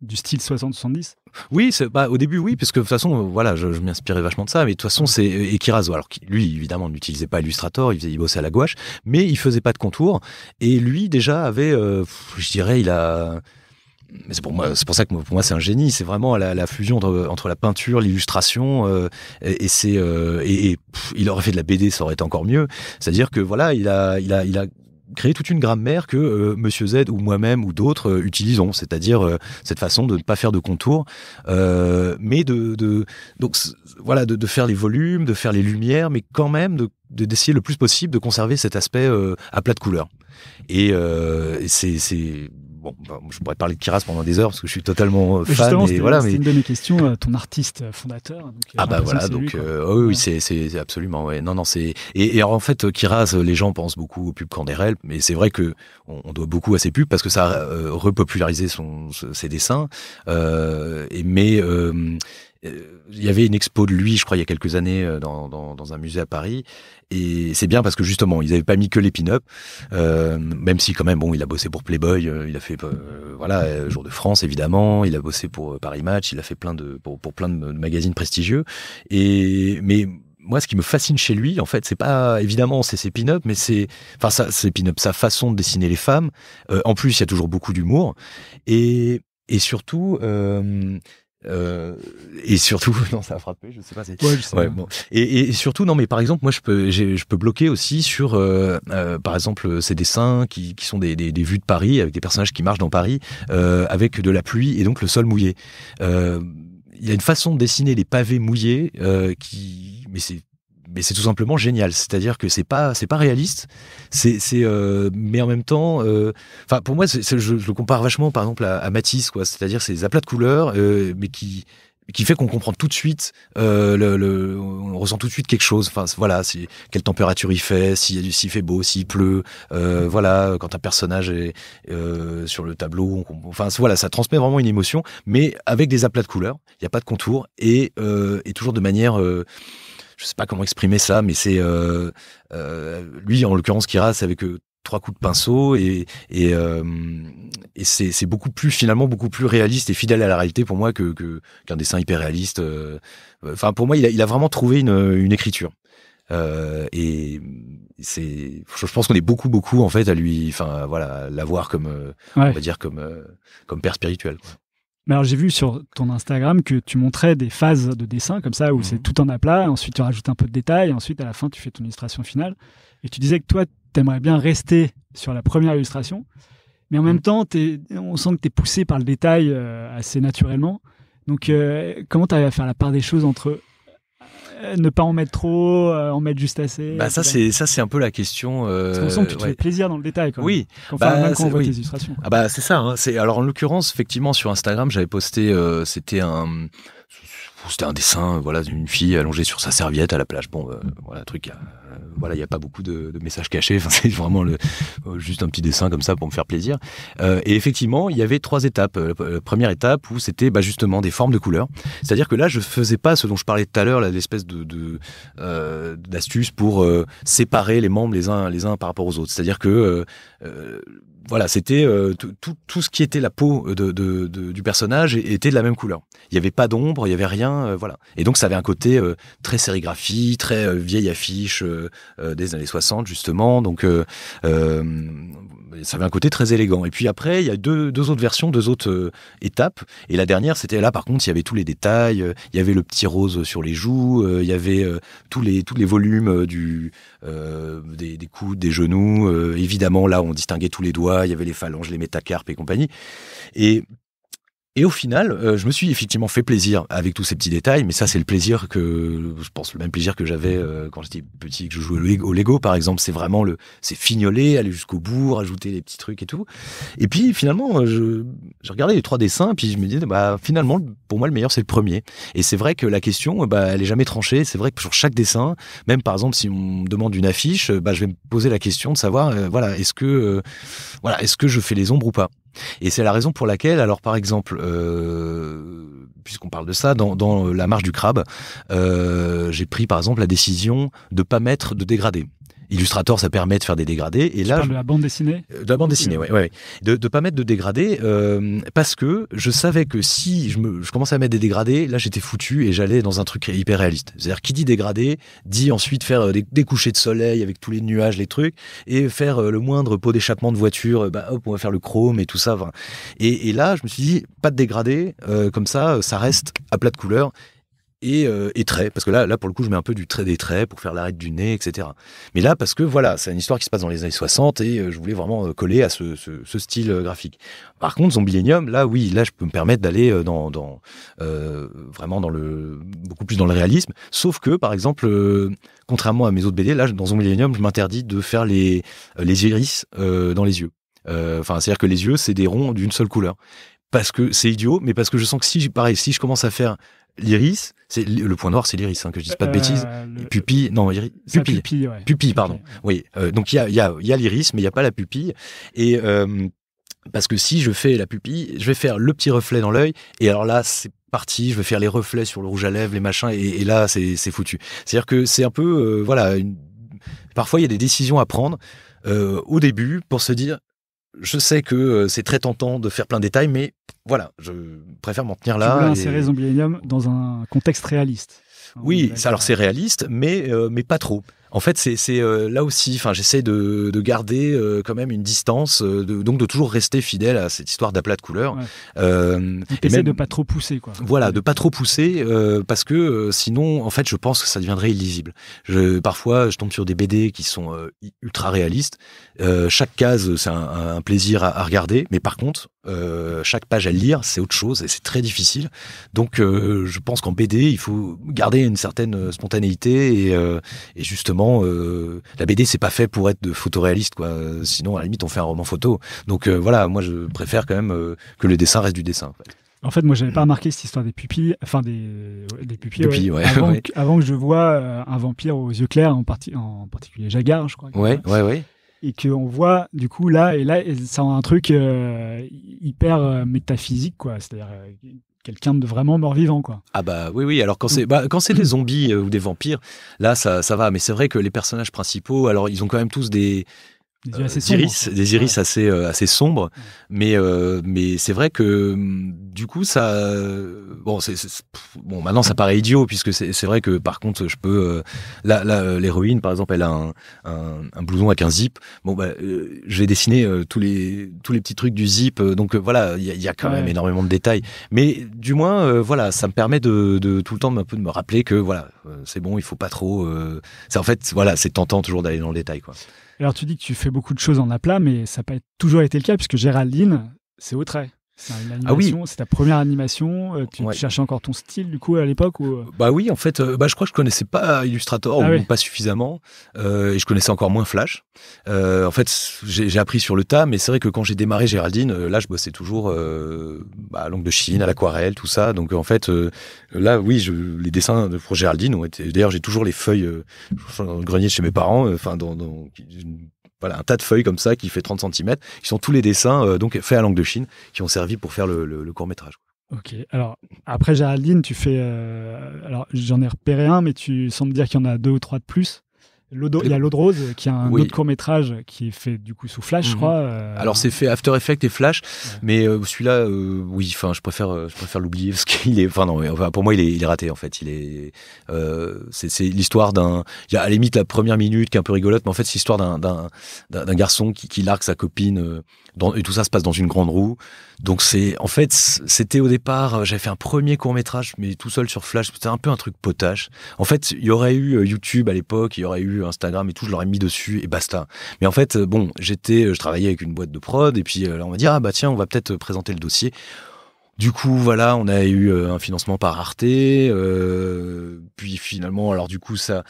du style 60-70 Oui, bah, au début, oui, puisque de toute façon, euh, voilà, je, m'inspirais vachement de ça, mais de toute façon, c'est et euh, Alors, lui, évidemment, n'utilisait pas Illustrator, il, faisait, bossait à la gouache, mais il faisait pas de contours. Et lui, déjà, avait, euh, je dirais, il a. Mais c'est pour moi, c'est pour ça que pour moi c'est un génie. C'est vraiment la, fusion entre la peinture, l'illustration, et, c'est et, il aurait fait de la BD, ça aurait été encore mieux. C'est-à-dire que voilà, il a il a il a créer toute une grammaire que euh, Monsieur Z ou moi-même ou d'autres euh, utilisons, c'est-à-dire euh, cette façon de ne pas faire de contours, mais de, donc voilà de, faire les volumes, de faire les lumières, mais quand même de d'essayer le plus possible de conserver cet aspect à plat de couleur. Et, et c'est bon, bah, je pourrais parler de Kiras pendant des heures parce que je suis totalement euh, fan. Et voilà, mais... une de mes questions, ton artiste euh, fondateur. Euh, ah bah voilà, donc ah oui, c'est c'est absolument, ouais. Non, non, c'est et, en fait, Kiras, les gens pensent beaucoup aux pubs Canderel, mais c'est vrai que on, doit beaucoup à ses pubs parce que ça a repopularisé son, ses dessins. Euh, et mais euh, il y avait une expo de lui, je crois, il y a quelques années euh, dans, dans, un musée à Paris. Et c'est bien parce que justement, ils n'avaient pas mis que les pin-up, euh, même si quand même, bon, il a bossé pour Playboy, il a fait, voilà, Jour de France, évidemment, il a bossé pour Paris Match, il a fait plein de, pour, plein de magazines prestigieux. Et, mais moi, ce qui me fascine chez lui, en fait, c'est pas évidemment c'est ses pin-up, mais c'est enfin ça, c'est pin-up, sa façon de dessiner les femmes. en plus, il y a toujours beaucoup d'humour et et surtout, euh, et surtout, non, ça a frappé, je sais pas. et, et, surtout, non, mais par exemple, moi, je peux, je peux bloquer aussi sur, euh, euh, par exemple, ces dessins qui, qui sont des, des, des, vues de Paris avec des personnages qui marchent dans Paris avec de la pluie et donc le sol mouillé. Il y a une façon de dessiner les pavés mouillés qui, mais c'est mais c'est tout simplement génial. C'est-à-dire que c'est pas c'est pas réaliste, c'est euh, mais en même temps, euh, enfin pour moi, je, le compare vachement par exemple à, à Matisse, quoi. C'est-à-dire c'est des aplats de couleurs, euh, mais qui qui fait qu'on comprend tout de suite, euh, le, le, on ressent tout de suite quelque chose. Enfin, voilà, quelle température il fait, s'il fait beau, s'il pleut. Euh, voilà, quand un personnage est sur le tableau, enfin voilà, ça transmet vraiment une émotion, mais avec des aplats de couleurs. Il n'y a pas de contour et, et toujours de manière je sais pas comment exprimer ça, mais c'est euh, euh, lui en l'occurrence qui rase avec euh, trois coups de pinceau et, c'est beaucoup plus finalement beaucoup plus réaliste et fidèle à la réalité pour moi que qu'un dessin hyper réaliste. Enfin pour moi il a, vraiment trouvé une, écriture. et c'est, je pense qu'on est beaucoup beaucoup en fait à lui, enfin voilà, l'avoir comme, on va dire comme comme père spirituel. Quoi alors j'ai vu sur ton Instagram que tu montrais des phases de dessin comme ça où mhm. c'est tout en aplat, ensuite tu rajoutes un peu de détails, ensuite à la fin tu fais ton illustration finale. Et tu disais que toi, tu aimerais bien rester sur la première illustration, mais en même mhm. temps, on sent que tu es poussé par le détail euh, assez naturellement. Donc euh, comment tu arrives à faire la part des choses entre euh, ne pas en mettre trop, euh, en mettre juste assez. Bah ça c'est ça c'est un peu la question. Euh... Parce ça que tu te fais plaisir dans le détail. Quand oui. Quand, on bah, voit tes illustrations. Ah bah c'est ça. Hein. alors en l'occurrence effectivement sur Instagram j'avais posté euh, c'était un c'était un dessin, euh, voilà, d'une fille allongée sur sa serviette à la plage. Bon, euh, voilà, truc. Euh, voilà, il n'y a pas beaucoup de, messages cachés. Enfin, c'est vraiment le, juste un petit dessin comme ça pour me faire plaisir. et effectivement, il y avait trois étapes. La première étape où c'était bah, justement des formes de couleurs. C'est-à-dire que là, je faisais pas ce dont je parlais tout à l'heure, l'espèce de, de d'astuce pour séparer les membres les uns les uns par rapport aux autres. C'est-à-dire que voilà, c'était euh, tout, ce qui était la peau du personnage était de la même couleur. Il n'y avait pas d'ombre, il n'y avait rien, euh, voilà. Et donc ça avait un côté euh, très sérigraphie, très vieille affiche des années 60 justement. Donc ça avait un côté très élégant. Et puis après, il y a deux, deux autres versions, deux autres étapes. Et la dernière, c'était là par contre, il y avait tous les détails. Il y avait le petit rose sur les joues, il y avait tous les tous les volumes des coudes, des genoux. évidemment, là, on distinguait tous les doigts il y avait les phalanges, les métacarpes et compagnie. Et et au final, euh, je me suis effectivement fait plaisir avec tous ces petits détails, mais ça, c'est le plaisir que, je pense, le même plaisir que j'avais euh, quand j'étais petit, que je jouais au Lego, par exemple. C'est vraiment le, c'est fignoler, aller jusqu'au bout, rajouter des petits trucs et tout. Et puis, finalement, euh, je, je regardais les trois dessins, puis je me disais, bah, finalement, pour moi, le meilleur, c'est le premier. Et c'est vrai que la question, bah, elle est jamais tranchée. C'est vrai que sur chaque dessin, même par exemple, si on me demande une affiche, bah, je vais me poser la question de savoir, voilà, est-ce que, voilà, est-ce que je fais les ombres ou pas? Et c'est la raison pour laquelle, alors par exemple, euh, puisqu'on parle de ça, dans, la marche du crabe, euh, j'ai pris par exemple la décision de pas mettre de dégradé. Illustrator, ça permet de faire des dégradés. Et là, tu de la bande dessinée euh, De la bande dessinée, oui. Ouais, ouais. De ne pas mettre de dégradés, euh, parce que je savais que si je, me, je commençais à mettre des dégradés, là j'étais foutu et j'allais dans un truc hyper réaliste. C'est-à-dire, qui dit dégradé, dit ensuite faire euh, des, couchers de soleil avec tous les nuages, les trucs, et faire le moindre pot d'échappement de voiture, bah hop, on va faire le chrome et tout ça. Et, et, là, je me suis dit, pas de dégradé, comme ça, ça reste à plat de couleur et, euh, et traits. Parce que là, là, pour le coup, je mets un peu du trait des traits pour faire l'arrêt du nez, etc. Mais là, parce que voilà, c'est une histoire qui se passe dans les années 60 et euh, je voulais vraiment euh, coller à ce, ce, style graphique. Par contre, Zombielenium, là, oui, là, je peux me permettre d'aller dans, dans vraiment dans le, beaucoup plus dans le réalisme. Sauf que, par exemple, contrairement à mes autres BD, là, dans Zombielenium, je m'interdis de faire les, les iris dans les yeux. Enfin, c'est-à-dire que les yeux, c'est des ronds d'une seule couleur parce que c'est idiot, mais parce que je sens que si, pareil, si je commence à faire l'iris, c'est le point noir, c'est l'iris, hein, que je dise pas de euh, bêtises. Pupille, non, iris, pupille, pupille, pardon. Oui, euh, donc il y a, y l'iris, mais il y a pas la pupille. Et euh, parce que si je fais la pupille, je vais faire le petit reflet dans l'œil, et alors là, c'est parti, je vais faire les reflets sur le rouge à lèvres, les machins, et, là, c'est foutu. C'est-à-dire que c'est un peu, voilà, parfois il y a des décisions à prendre au début pour se dire, je sais que euh, c'est très tentant de faire plein de détails, mais voilà, je préfère m'en tenir là. Tu veux insérer et... dans un contexte réaliste. Oui, ça, alors c'est euh, réaliste, euh, mais pas trop en fait, c'est euh, là aussi, enfin, j'essaie de, de, garder euh, quand même une distance, euh, donc de toujours rester fidèle à cette histoire d'aplat de couleurs. et même, de pas trop pousser, quoi. Voilà, de pas trop pousser, parce que sinon, en fait, je pense que ça deviendrait illisible. Je, parfois, je tombe sur des BD qui sont ultra réalistes. chaque case, c'est un, un, plaisir à, regarder, mais par contre, euh, chaque page à lire, c'est autre chose et c'est très difficile. Donc, je pense qu'en BD, il faut garder une certaine spontanéité et, et justement euh, la BD, c'est pas fait pour être de photoréaliste, quoi. Sinon, à la limite, on fait un roman photo. Donc euh, voilà, moi, je préfère quand même euh, que le dessin reste du dessin. En fait. moi, j'avais pas remarqué cette histoire des pupilles, enfin des, des pupilles. avant, que, je vois un vampire aux yeux clairs, en, en particulier Jaguar, je crois. Ouais, ouais, ouais. Et qu'on voit, du coup, là, et là, ça a un truc hyper métaphysique, quoi. C'est-à-dire, quelqu'un de vraiment mort-vivant, quoi. Ah bah oui, oui. Alors quand c'est bah, quand c'est des zombies euh, ou des vampires, là ça, ça va. Mais c'est vrai que les personnages principaux, alors ils ont quand même tous des euh, des, iris, assez, euh, assez sombres. Mais, euh, mais c'est vrai que mm, du coup, ça. Bon, c'est bon maintenant, ça paraît idiot, puisque c'est vrai que par contre, je peux. là, l'héroïne, par exemple, elle a un, un, un, blouson avec un zip. Bon, bah, euh, je tous, les, tous les petits trucs du zip. donc voilà, il y, a quand même énormément de détails. Mais du moins, voilà, ça me permet de, de, tout le temps un peu de me rappeler que voilà, c'est bon, il faut pas trop. c'est en fait, voilà, c'est tentant toujours d'aller dans le détail, quoi. Alors tu dis que tu fais beaucoup de choses en aplat, mais ça n'a pas toujours été le cas puisque Géraldine, c'est au trait. Ah oui. C'est ta première animation. Euh, tu, cherchais encore ton style du coup à l'époque ou... Euh bah oui, en fait, euh, bah, je crois que je connaissais pas Illustrator ah ou pas suffisamment. et je connaissais encore moins Flash. en fait, j'ai appris sur le tas, mais c'est vrai que quand j'ai démarré Géraldine, là, je bossais toujours bah, à l'ongle de Chine, à l'aquarelle, tout ça. Donc en fait, là, oui, les dessins de pour Géraldine ont été. D'ailleurs, j'ai toujours les feuilles dans le grenier chez mes parents. Enfin, dans voilà, un tas de feuilles comme ça qui fait 30 cm, qui sont tous les dessins euh, donc faits à langue de Chine qui ont servi pour faire le, court métrage. Ok, alors après Géraldine, tu fais. Euh, alors j'en ai repéré un, mais tu sembles dire qu'il y en a deux ou trois de plus. Il y a L'eau rose, qui est un autre court métrage qui est fait du coup sous Flash, je mhm. crois. Euh. Alors c'est fait After Effects et Flash, mais euh, celui-là, euh, oui, enfin, je préfère, je préfère l'oublier parce qu'il est, enfin non, enfin, pour moi il est, raté en fait. Il est, c'est l'histoire d'un, il y a à la limite la première minute qui est un peu rigolote, mais en fait c'est l'histoire d'un, d'un, garçon qui, qui largue sa copine et tout ça se passe dans une grande roue. Donc c'est en fait c'était au départ euh, j'avais fait un premier court métrage mais tout seul sur Flash c'était un peu un truc potache. En fait il y aurait eu euh, YouTube à l'époque, il y aurait eu Instagram et tout, je l'aurais mis dessus et basta. Mais en fait euh, bon j'étais je travaillais avec une boîte de prod et puis on m'a dit ah bah tiens on va peut-être présenter le dossier. Du coup, voilà, on a eu un financement par Arte, puis finalement, alors du coup, ça,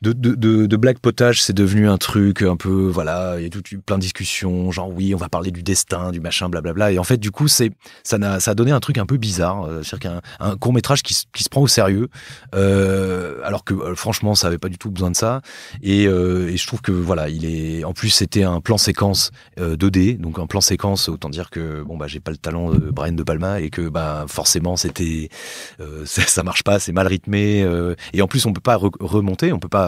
de, Black de, potage, c'est devenu un truc un peu, voilà, il y a tout, plein de discussions, genre oui, on va parler du destin, du machin, blablabla. Et en fait, du coup, c'est ça, a, ça donné un truc un peu bizarre, euh, c'est-à-dire qu'un court métrage qui, qui, se prend au sérieux, euh, alors que euh, franchement, ça avait pas du tout besoin de ça. Et, et, je trouve que voilà, il est, en plus, c'était un plan séquence 2D, donc un plan séquence, autant dire que bon bah j'ai pas le talent de Brian de Palma et que bah forcément c'était, ça, marche pas, c'est mal rythmé, et en plus on peut pas remonter, on peut pas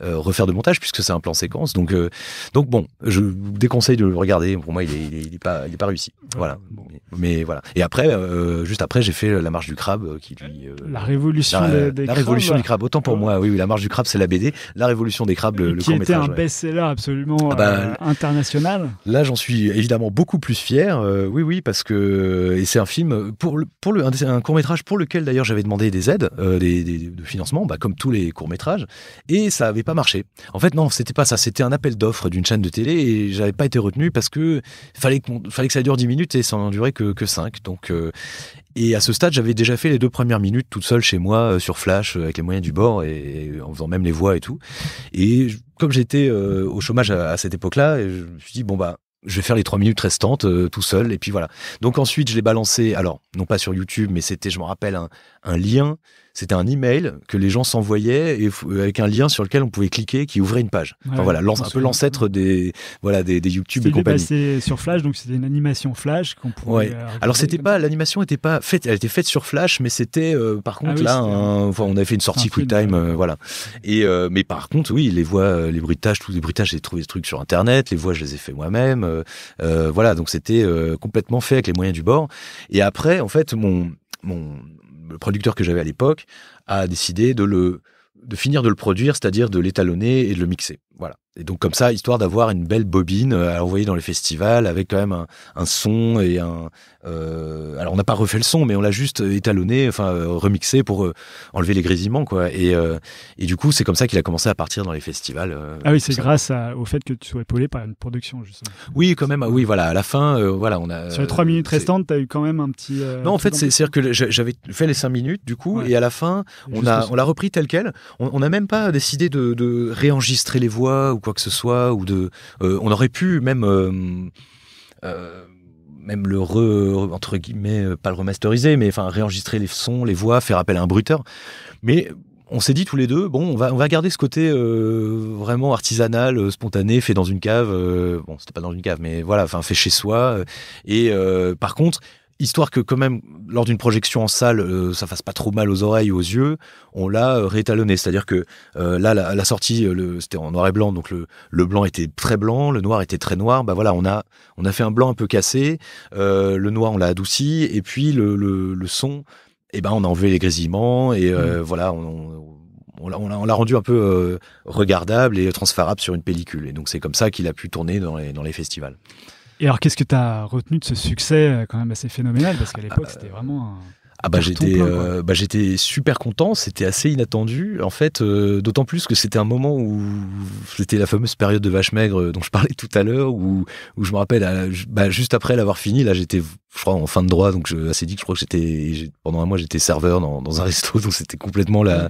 Euh, refaire de montage puisque c'est un plan séquence. Donc, euh, donc bon, je vous déconseille de le regarder. Pour moi, il est, pas, il est pas réussi. Ah, voilà. Mais, voilà. Et après, euh, juste après, j'ai fait la marche du crabe qui lui. la révolution la, des, la révolution crabes, du Autant pour moi, oui, la marche du crabe, c'est la BD. La révolution des crabes, le, qui court métrage. était un best-seller absolument ah bah, international. Là, j'en suis évidemment beaucoup plus fier. oui, oui, parce que et c'est un film pour le, pour le un, court métrage pour lequel d'ailleurs j'avais demandé des aides, des, de financement, bah, comme tous les courts métrages, et ça avait marché. En fait, non, c'était pas ça. C'était un appel d'offres d'une chaîne de télé et j'avais pas été retenu parce que fallait, fallait que ça dure 10 minutes et ça n'en durait que, que 5. Donc, euh, et à ce stade, j'avais déjà fait les deux premières minutes toute seule chez moi, euh, sur Flash, euh, avec les moyens du bord et, en faisant même les voix et tout. Et comme j'étais au chômage à, cette époque-là, je me suis dit, bon, bah, je vais faire les trois minutes restantes tout seul et puis voilà. Donc ensuite je l'ai balancé, alors non pas sur YouTube, mais c'était je me rappelle un lien c'était un email que les gens s'envoyaient et euh, avec un lien sur lequel on pouvait cliquer qui ouvrait une page. enfin voilà, un peu l'ancêtre des voilà des, des YouTube et compagnie. C'était sur Flash, donc c'était une animation Flash qu'on pouvait. Ouais. Euh, Alors c'était pas l'animation était pas faite, elle était faite sur Flash, mais c'était euh, par ah contre là, on avait fait une sortie full time, voilà. Et mais par contre oui, les voix, les bruitages, tous les bruitages, j'ai trouvé des trucs sur internet, les voix je les ai fait moi-même, voilà donc c'était complètement fait avec les moyens du bord. Et après en fait mon mon le producteur que j'avais à l'époque a décidé de le de finir de le produire, c'est-à-dire de l'étalonner et de le mixer. Voilà. Et donc comme ça, histoire d'avoir une belle bobine euh, à envoyer dans les festivals avec quand même un, son et un. Euh, alors on n'a pas refait le son, mais on l'a juste étalonné, enfin euh, remixé pour enlever les grésillements quoi. Et, et du coup, c'est comme ça qu'il a commencé à partir dans les festivals. ah oui, c'est grâce au fait que tu sois épaulé par une production justement. Oui, quand même. Oui, voilà. À la fin, voilà, on a. Sur les trois minutes restantes, tu as eu quand même un petit. non, en fait, c'est à dire que j'avais fait les cinq minutes du coup, et à la fin, on a on l'a repris tel quel. On n'a même pas décidé de, de réenregistrer les voix ou quoi que ce soit, ou de, euh, on aurait pu même euh, euh, même le re, entre guillemets, pas le remasteriser, mais enfin réenregistrer les sons, les voix, faire appel à un bruteur Mais on s'est dit tous les deux, bon, on va, on va garder ce côté vraiment artisanal, spontané, fait dans une cave. bon, c'était pas dans une cave, mais voilà, enfin fait chez soi. Et par contre, histoire que quand même lors d'une projection en salle euh, ça fasse pas trop mal aux oreilles aux yeux on l'a rétalonné euh, réétalonné c'est-à-dire que euh, là la, la sortie c'était en noir et blanc donc le, blanc était très blanc le noir était très noir bah voilà on a on a fait un blanc un peu cassé le noir on l'a adouci et puis le, le, son et eh ben on a enlevé les grésillements et mmh. voilà on, on l'a rendu un peu regardable et transférable sur une pellicule. Et donc c'est comme ça qu'il a pu tourner dans les festivals. Et alors, qu'est-ce que tu as retenu de ce succès euh, quand même assez phénoménal Parce qu'à l'époque, ah, c'était vraiment un... Ah bah j'étais euh, bah, j'étais super content, c'était assez inattendu en fait, euh, d'autant plus que c'était un moment où c'était la fameuse période de vache maigre dont je parlais tout à l'heure où, où je me rappelle bah, juste après l'avoir fini là j'étais je crois en fin de droit donc je assez dit que je crois que j'étais pendant un mois j'étais serveur dans, dans, un resto donc c'était complètement la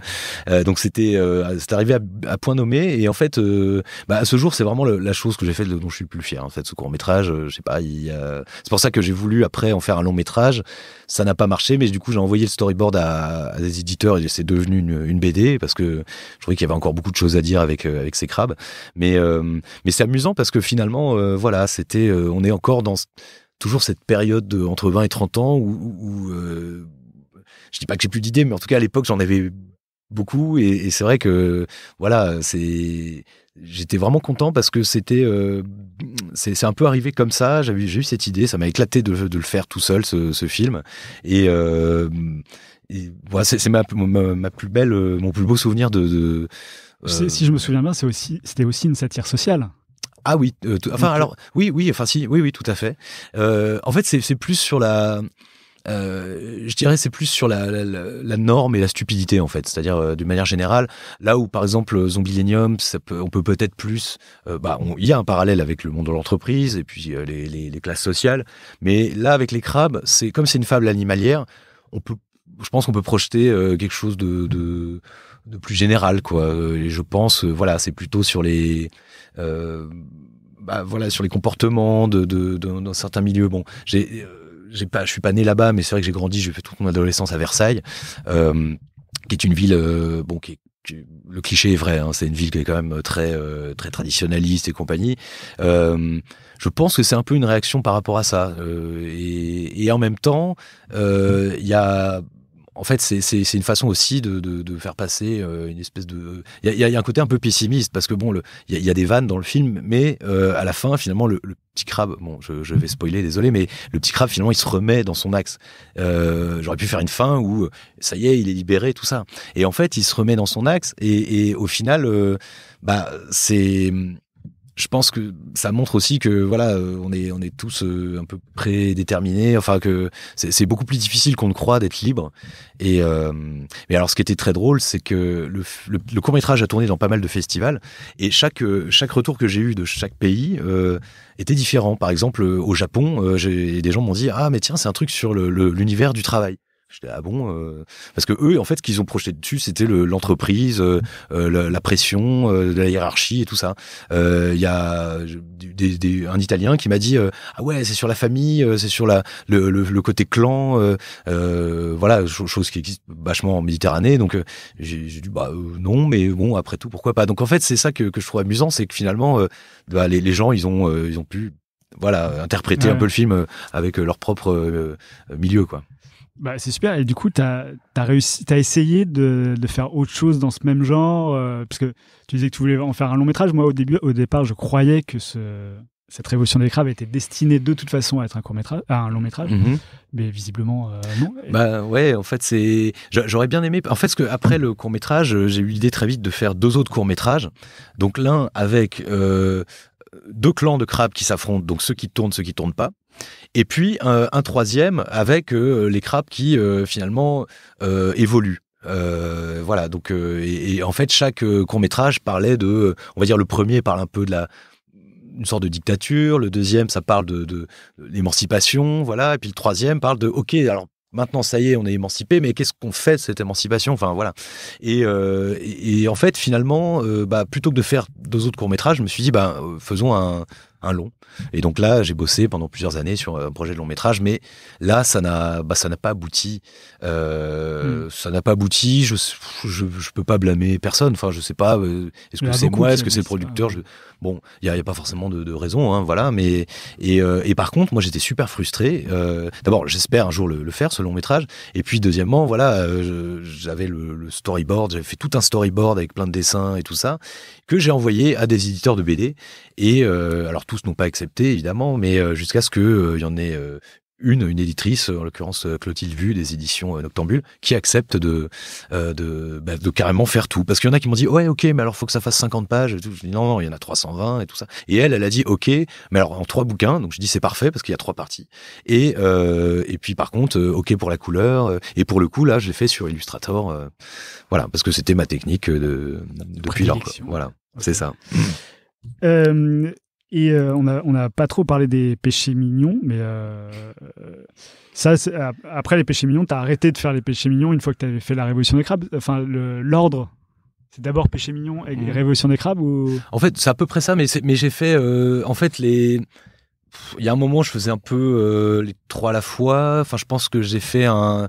euh, donc c'était euh, c'est arrivé à, point nommé et en fait euh, bah, à ce jour c'est vraiment la chose que j'ai faite dont je suis le plus fier en fait ce court métrage je sais pas c'est pour ça que j'ai voulu après en faire un long métrage ça n'a pas marché mais du coup j'ai envoyé le storyboard à, des éditeurs et c'est devenu une, une, BD parce que je trouvais qu'il y avait encore beaucoup de choses à dire avec avec ces crabes mais mais c'est amusant parce que finalement voilà c'était on est encore dans toujours cette période de, entre 20 et 30 ans où, euh, je dis pas que j'ai plus d'idées, mais en tout cas à l'époque j'en avais beaucoup et, c'est vrai que voilà, c'est j'étais vraiment content parce que c'était euh, c'est un peu arrivé comme ça. J'avais j'ai eu cette idée, ça m'a éclaté de, le faire tout seul ce, film euh, et voilà, c'est ma, plus belle, mon plus beau souvenir de. Si je me souviens bien, c'est aussi, c'était aussi une satire sociale. Ah oui, euh, enfin alors oui, oui, enfin si, oui, oui, tout à fait. Euh, en fait, c'est plus sur la, euh, je dirais c'est plus sur la, la, norme et la stupidité en fait, c'est-à-dire euh, d'une manière générale, là où par exemple Zombielenium, on peut peut-être plus, bah, il y a un parallèle avec le monde de l'entreprise et puis les, les, classes sociales, mais là avec les crabes, c'est comme c'est une fable animalière, on peut, je pense qu'on peut projeter quelque chose de, de, de, plus général quoi, et je pense voilà c'est plutôt sur les euh, bah, voilà, sur les comportements de, dans certains milieux. Bon, euh, j'ai pas, je suis pas né là-bas, mais c'est vrai que j'ai grandi, j'ai fait toute mon adolescence à Versailles, euh, qui est une ville, bon, qui le cliché est vrai, hein, c'est une ville qui est quand même très très traditionnaliste et compagnie. je pense que c'est un peu une réaction par rapport à ça, et, en même temps, il y a en fait, c'est une façon aussi de, de, de, faire passer euh, une espèce de. Il y a, un côté un peu pessimiste parce que bon, il y, a des vannes dans le film, mais euh, à la fin, finalement, le, petit crabe. Bon, je, je, vais spoiler, désolé, mais le petit crabe finalement, il se remet dans son axe. Euh, j'aurais pu faire une fin où ça y est, il est libéré, tout ça. Et en fait, il se remet dans son axe et, et au final, bah c'est je pense que ça montre aussi que voilà, euh, on est on est tous euh, un peu prédéterminés. Enfin que c'est beaucoup plus difficile qu'on ne croit d'être libre. Et euh, mais alors, ce qui était très drôle, c'est que le, court métrage a tourné dans pas mal de festivals et chaque chaque retour que j'ai eu de chaque pays était différent. Par exemple, au Japon, des gens m'ont dit ah mais tiens c'est un truc sur l'univers du travail ah bon euh, parce que eux en fait ce qu'ils ont projeté dessus c'était l'entreprise, euh, euh, la, pression, euh, la hiérarchie et tout ça. Il y a des, un Italien qui m'a dit ah ouais c'est sur la famille, c'est sur la le, côté clan, voilà chose qui existe vachement en Méditerranée donc j'ai dit bah non mais bon après tout pourquoi pas. Donc en fait c'est ça que, que, je trouve amusant c'est que finalement bah, les, gens ils ont ils ont pu voilà interpréter un peu le film avec leur propre milieu quoi. Bah, c'est super. Et du coup, tu as, réussi, as essayé de, de, faire autre chose dans ce même genre, euh, parce que tu disais que tu voulais en faire un long métrage. Moi, au, début, au départ, je croyais que ce, cette révolution des crabes était destinée de toute façon à être un, court métrage, à un long métrage, mhm. mais visiblement euh, non. Bah ouais, en fait c'est, j'aurais bien aimé. En fait, ce que après le court métrage, euh, j'ai eu l'idée très vite de faire deux autres courts métrages. Donc l'un avec deux clans de crabes qui s'affrontent, donc ceux qui tournent, ceux qui tournent pas. Et puis euh, un, troisième avec euh, les crabes qui euh, finalement évoluent. voilà, donc et, en fait chaque court métrage parlait de, on va dire le premier parle un peu de la une sorte de dictature, le deuxième ça parle de, l'émancipation, voilà, et puis le troisième parle de, ok, alors maintenant ça y est, on est émancipé, mais qu'est-ce qu'on fait de cette émancipation Enfin voilà. Et, en fait finalement, bah, plutôt que de faire deux autres courts métrages, je me suis dit, bah, faisons un un long. Et donc là, j'ai bossé pendant plusieurs années sur un projet de long métrage, mais là, ça n'a bah, ça n'a pas abouti. Euh, hmm. Ça n'a pas abouti. Je, je, peux pas blâmer personne. Enfin, je sais pas. Euh, est-ce que c'est moi Est-ce que c'est le producteur Bon, il n'y a, pas forcément de, raison, hein, voilà. Mais euh, et, par contre, moi, j'étais super frustré. Euh, d'abord, j'espère un jour le, faire ce long métrage. Et puis deuxièmement, voilà, euh, j'avais le, le, storyboard, j'avais fait tout un storyboard avec plein de dessins et tout ça que j'ai envoyé à des éditeurs de BD. Et alors tous n'ont pas accepté évidemment, mais jusqu'à ce que il y en ait une, une éditrice, en l'occurrence euh, Clotilde Vu des éditions euh, Noctambule, qui accepte de, euh, bah, de, carrément faire tout. Parce qu'il y en a qui m'ont dit, ouais, ok, mais alors faut que ça fasse 50 pages Je dis, non, il y en a 320 et tout ça. Et elle, elle a dit, ok, mais alors en trois bouquins, donc je dis, c'est parfait parce qu'il y a trois parties. Et, et puis par contre, ok pour la couleur. Et pour le coup, là, j'ai fait sur Illustrator. voilà, parce que c'était ma technique de, depuis lors. Voilà, c'est ça. Euh, et euh, on n'a pas trop parlé des péchés mignons, mais euh, euh, ça, après les péchés mignons, tu as arrêté de faire les péchés mignons une fois que tu avais fait la révolution des crabes, enfin l'ordre. C'est d'abord péché mignon et les révolution des crabes ou... En fait, c'est à peu près ça, mais, mais j'ai fait. en fait, les. Il y a un moment, je faisais un peu les trois à la fois. Enfin, je pense que j'ai fait un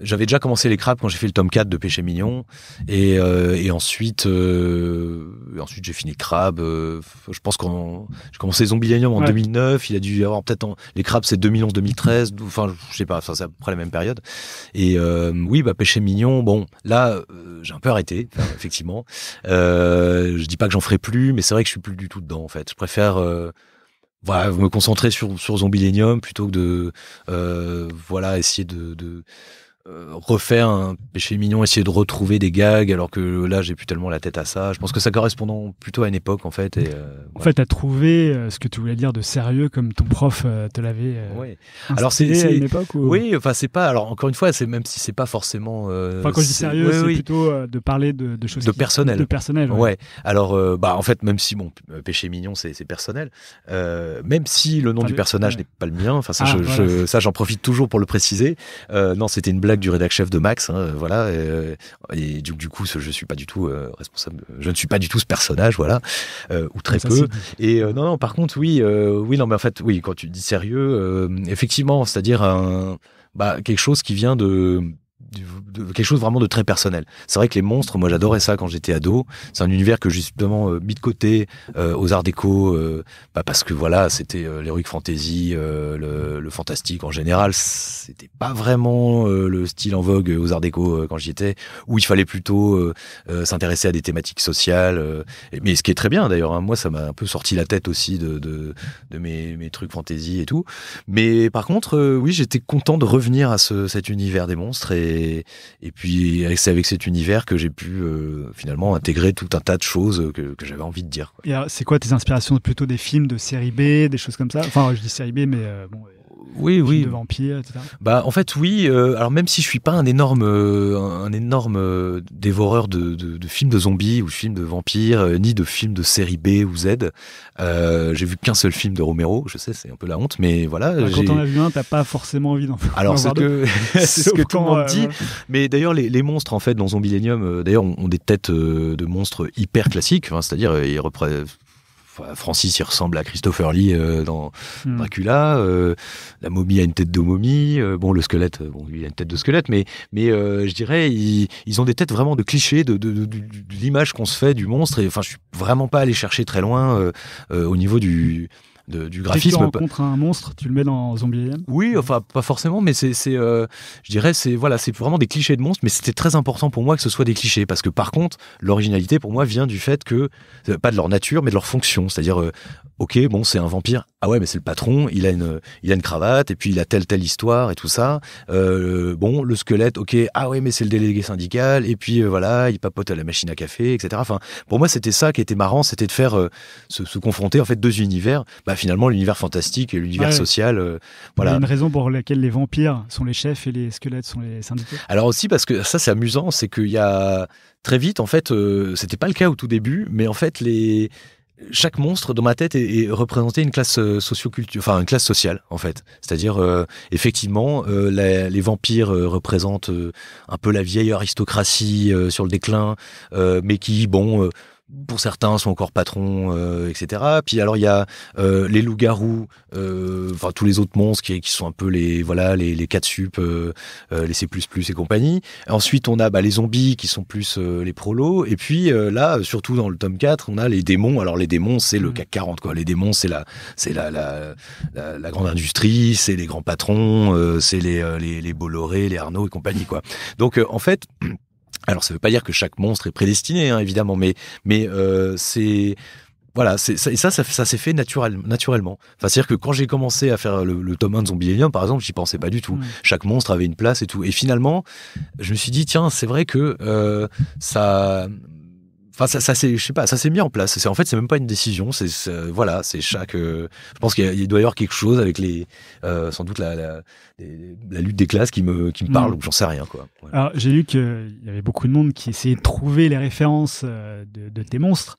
j'avais déjà commencé les crabes quand j'ai fait le tome 4 de Pêcher Mignon. Et, euh, et ensuite, euh, ensuite j'ai fini crabe. Euh, je pense qu'on j'ai commencé Zombieland en 2009. Il a dû y avoir peut-être les crabes, c'est 2011-2013. Enfin, je sais pas. c'est à peu près la même période. Et euh, oui, bah Péché Mignon. Bon, là, j'ai un peu arrêté, effectivement. je dis pas que j'en ferai plus, mais c'est vrai que je suis plus du tout dedans en fait. Je préfère voilà, me concentrer sur, sur plutôt que de voilà essayer de, de euh, refaire un péché mignon, essayer de retrouver des gags, alors que là j'ai plus tellement la tête à ça. Je pense que ça correspond plutôt à une époque en fait. Euh, en fait, à trouver euh, ce que tu voulais dire de sérieux comme ton prof te l'avait. oui Alors c'est une époque. Ou... Oui, enfin c'est pas. Alors encore une fois, c'est même si c'est pas forcément. enfin quand je dis sérieux, c'est plutôt de parler de, choses. De personnel. De personnel. Ouais. Alors bah en fait même si bon péché mignon c'est personnel, même si le nom du personnage n'est pas le mien, enfin ah, ça j'en profite toujours pour le préciser. non, c'était une blague du rédac chef de Max, hein, voilà. Euh, et, du, coup, ce, je suis pas du tout euh, responsable. Je ne suis pas du tout ce personnage, voilà, euh, ou très peu. Et non, non. Par contre, oui, oui, non, mais en fait, oui, quand tu dis sérieux, effectivement, c'est-à-dire un, bah, quelque chose qui vient de de, quelque chose vraiment de très personnel. C'est vrai que les monstres, moi j'adorais ça quand j'étais ado. C'est un univers que j'ai justement mis de côté aux arts déco, euh, bah parce que voilà, c'était euh, l'héroïque fantasy, euh, le, le, fantastique en général. C'était pas vraiment euh, le style en vogue aux arts déco quand j'y étais, où il fallait plutôt s'intéresser à des thématiques sociales. mais ce qui est très bien d'ailleurs, hein. moi ça m'a un peu sorti la tête aussi de, de, de mes, mes, trucs fantasy et tout. Mais par contre, oui, j'étais content de revenir à ce, cet univers des monstres et et, puis c'est avec cet univers que j'ai pu euh, finalement intégrer tout un tas de choses que, j'avais envie de dire. C'est quoi tes inspirations Plutôt des films de série B, des choses comme ça Enfin, je dis série B, mais euh, bon oui, oui. Bah, en fait, oui. Euh, alors, même si je suis pas un énorme, euh, un énorme euh, dévoreur de, films de zombies ou de films de vampires, ni de films de série B ou Z, j'ai vu qu'un seul film de Romero. Je sais, c'est un peu la honte, mais voilà. Bah, quand on a vu un, t'as pas forcément envie d'en Alors, c'est ce que tout le monde dit. Mais d'ailleurs, les, monstres, en fait, dans Lenium, d'ailleurs, ont, des têtes de monstres hyper classiques. Hein, c'est-à-dire, ils représentent Francis, il ressemble à Christopher Lee euh, dans hmm. Dracula. Euh, la momie a une tête de momie. Euh, bon, le squelette, bon, lui, il a une tête de squelette, mais, mais je dirais, ils, ont des têtes vraiment de clichés, de, de l'image qu'on se fait du monstre. Et enfin, je suis vraiment pas allé chercher très loin au niveau du, du graphisme. Si tu rencontres un monstre, tu le mets dans Zombie Oui, enfin pas forcément, mais c'est, euh, je dirais, c'est voilà, c'est vraiment des clichés de monstres, mais c'était très important pour moi que ce soit des clichés, parce que par contre, l'originalité pour moi vient du fait que euh, pas de leur nature, mais de leur fonction, c'est-à-dire euh, ok, bon, c'est un vampire. Ah ouais, mais c'est le patron. Il a une, il a une cravate et puis il a telle telle histoire et tout ça. Euh, bon, le squelette, ok. Ah ouais, mais c'est le délégué syndical. Et puis euh, voilà, il papote à la machine à café, etc. Enfin, pour moi, c'était ça qui était marrant, c'était de faire euh, se, confronter en fait deux univers. Bah finalement, l'univers fantastique et l'univers ah social. voilà. Il y a une raison pour laquelle les vampires sont les chefs et les squelettes sont les syndicats. Alors aussi parce que ça, c'est amusant, c'est qu'il y a très vite, en fait, c'était pas le cas au tout début, mais en fait les chaque monstre dans ma tête est, représenté une classe euh, socioculture, enfin une classe sociale en fait. C'est-à-dire euh, effectivement euh, les vampires représentent un peu la vieille aristocratie sur le déclin, mais qui bon pour certains sont encore patrons, euh, etc. Puis alors il y a euh, les loups-garous, euh, enfin tous les autres monstres qui, qui, sont un peu les voilà les les 4 sup, les C++ et compagnie. Ensuite on a bah, les zombies qui sont plus les prolos. Et puis là surtout dans le tome 4 on a les démons. Alors les démons c'est le mmh. CAC 40 quoi. Les démons c'est la c'est la la, grande industrie, c'est les grands patrons, c'est les, les, les Bolloré, les Arnaud et compagnie quoi. Donc en fait alors ça ne veut pas dire que chaque monstre est prédestiné, hein, évidemment, mais, mais euh, c'est voilà, c'est, ça, ça, ça, s'est fait naturellement. Enfin, c'est-à-dire que quand j'ai commencé à faire le, tome 1 de par exemple, j'y pensais pas du tout. Hmm. Chaque monstre avait une place et tout. Et finalement, je me suis dit, tiens, c'est vrai que euh, ça, Enfin, ça, ça c'est, je sais pas, ça s'est mis en place. C'est en fait, c'est même pas une décision. C'est, euh, voilà, c'est chaque. Euh, je pense qu'il doit y avoir quelque chose avec les, euh, sans doute la, la, la, lutte des classes qui me, qui me parle mm. ou j'en sais rien quoi. Alors j'ai lu qu'il y avait beaucoup de monde qui essayait de trouver les références de, de tes monstres.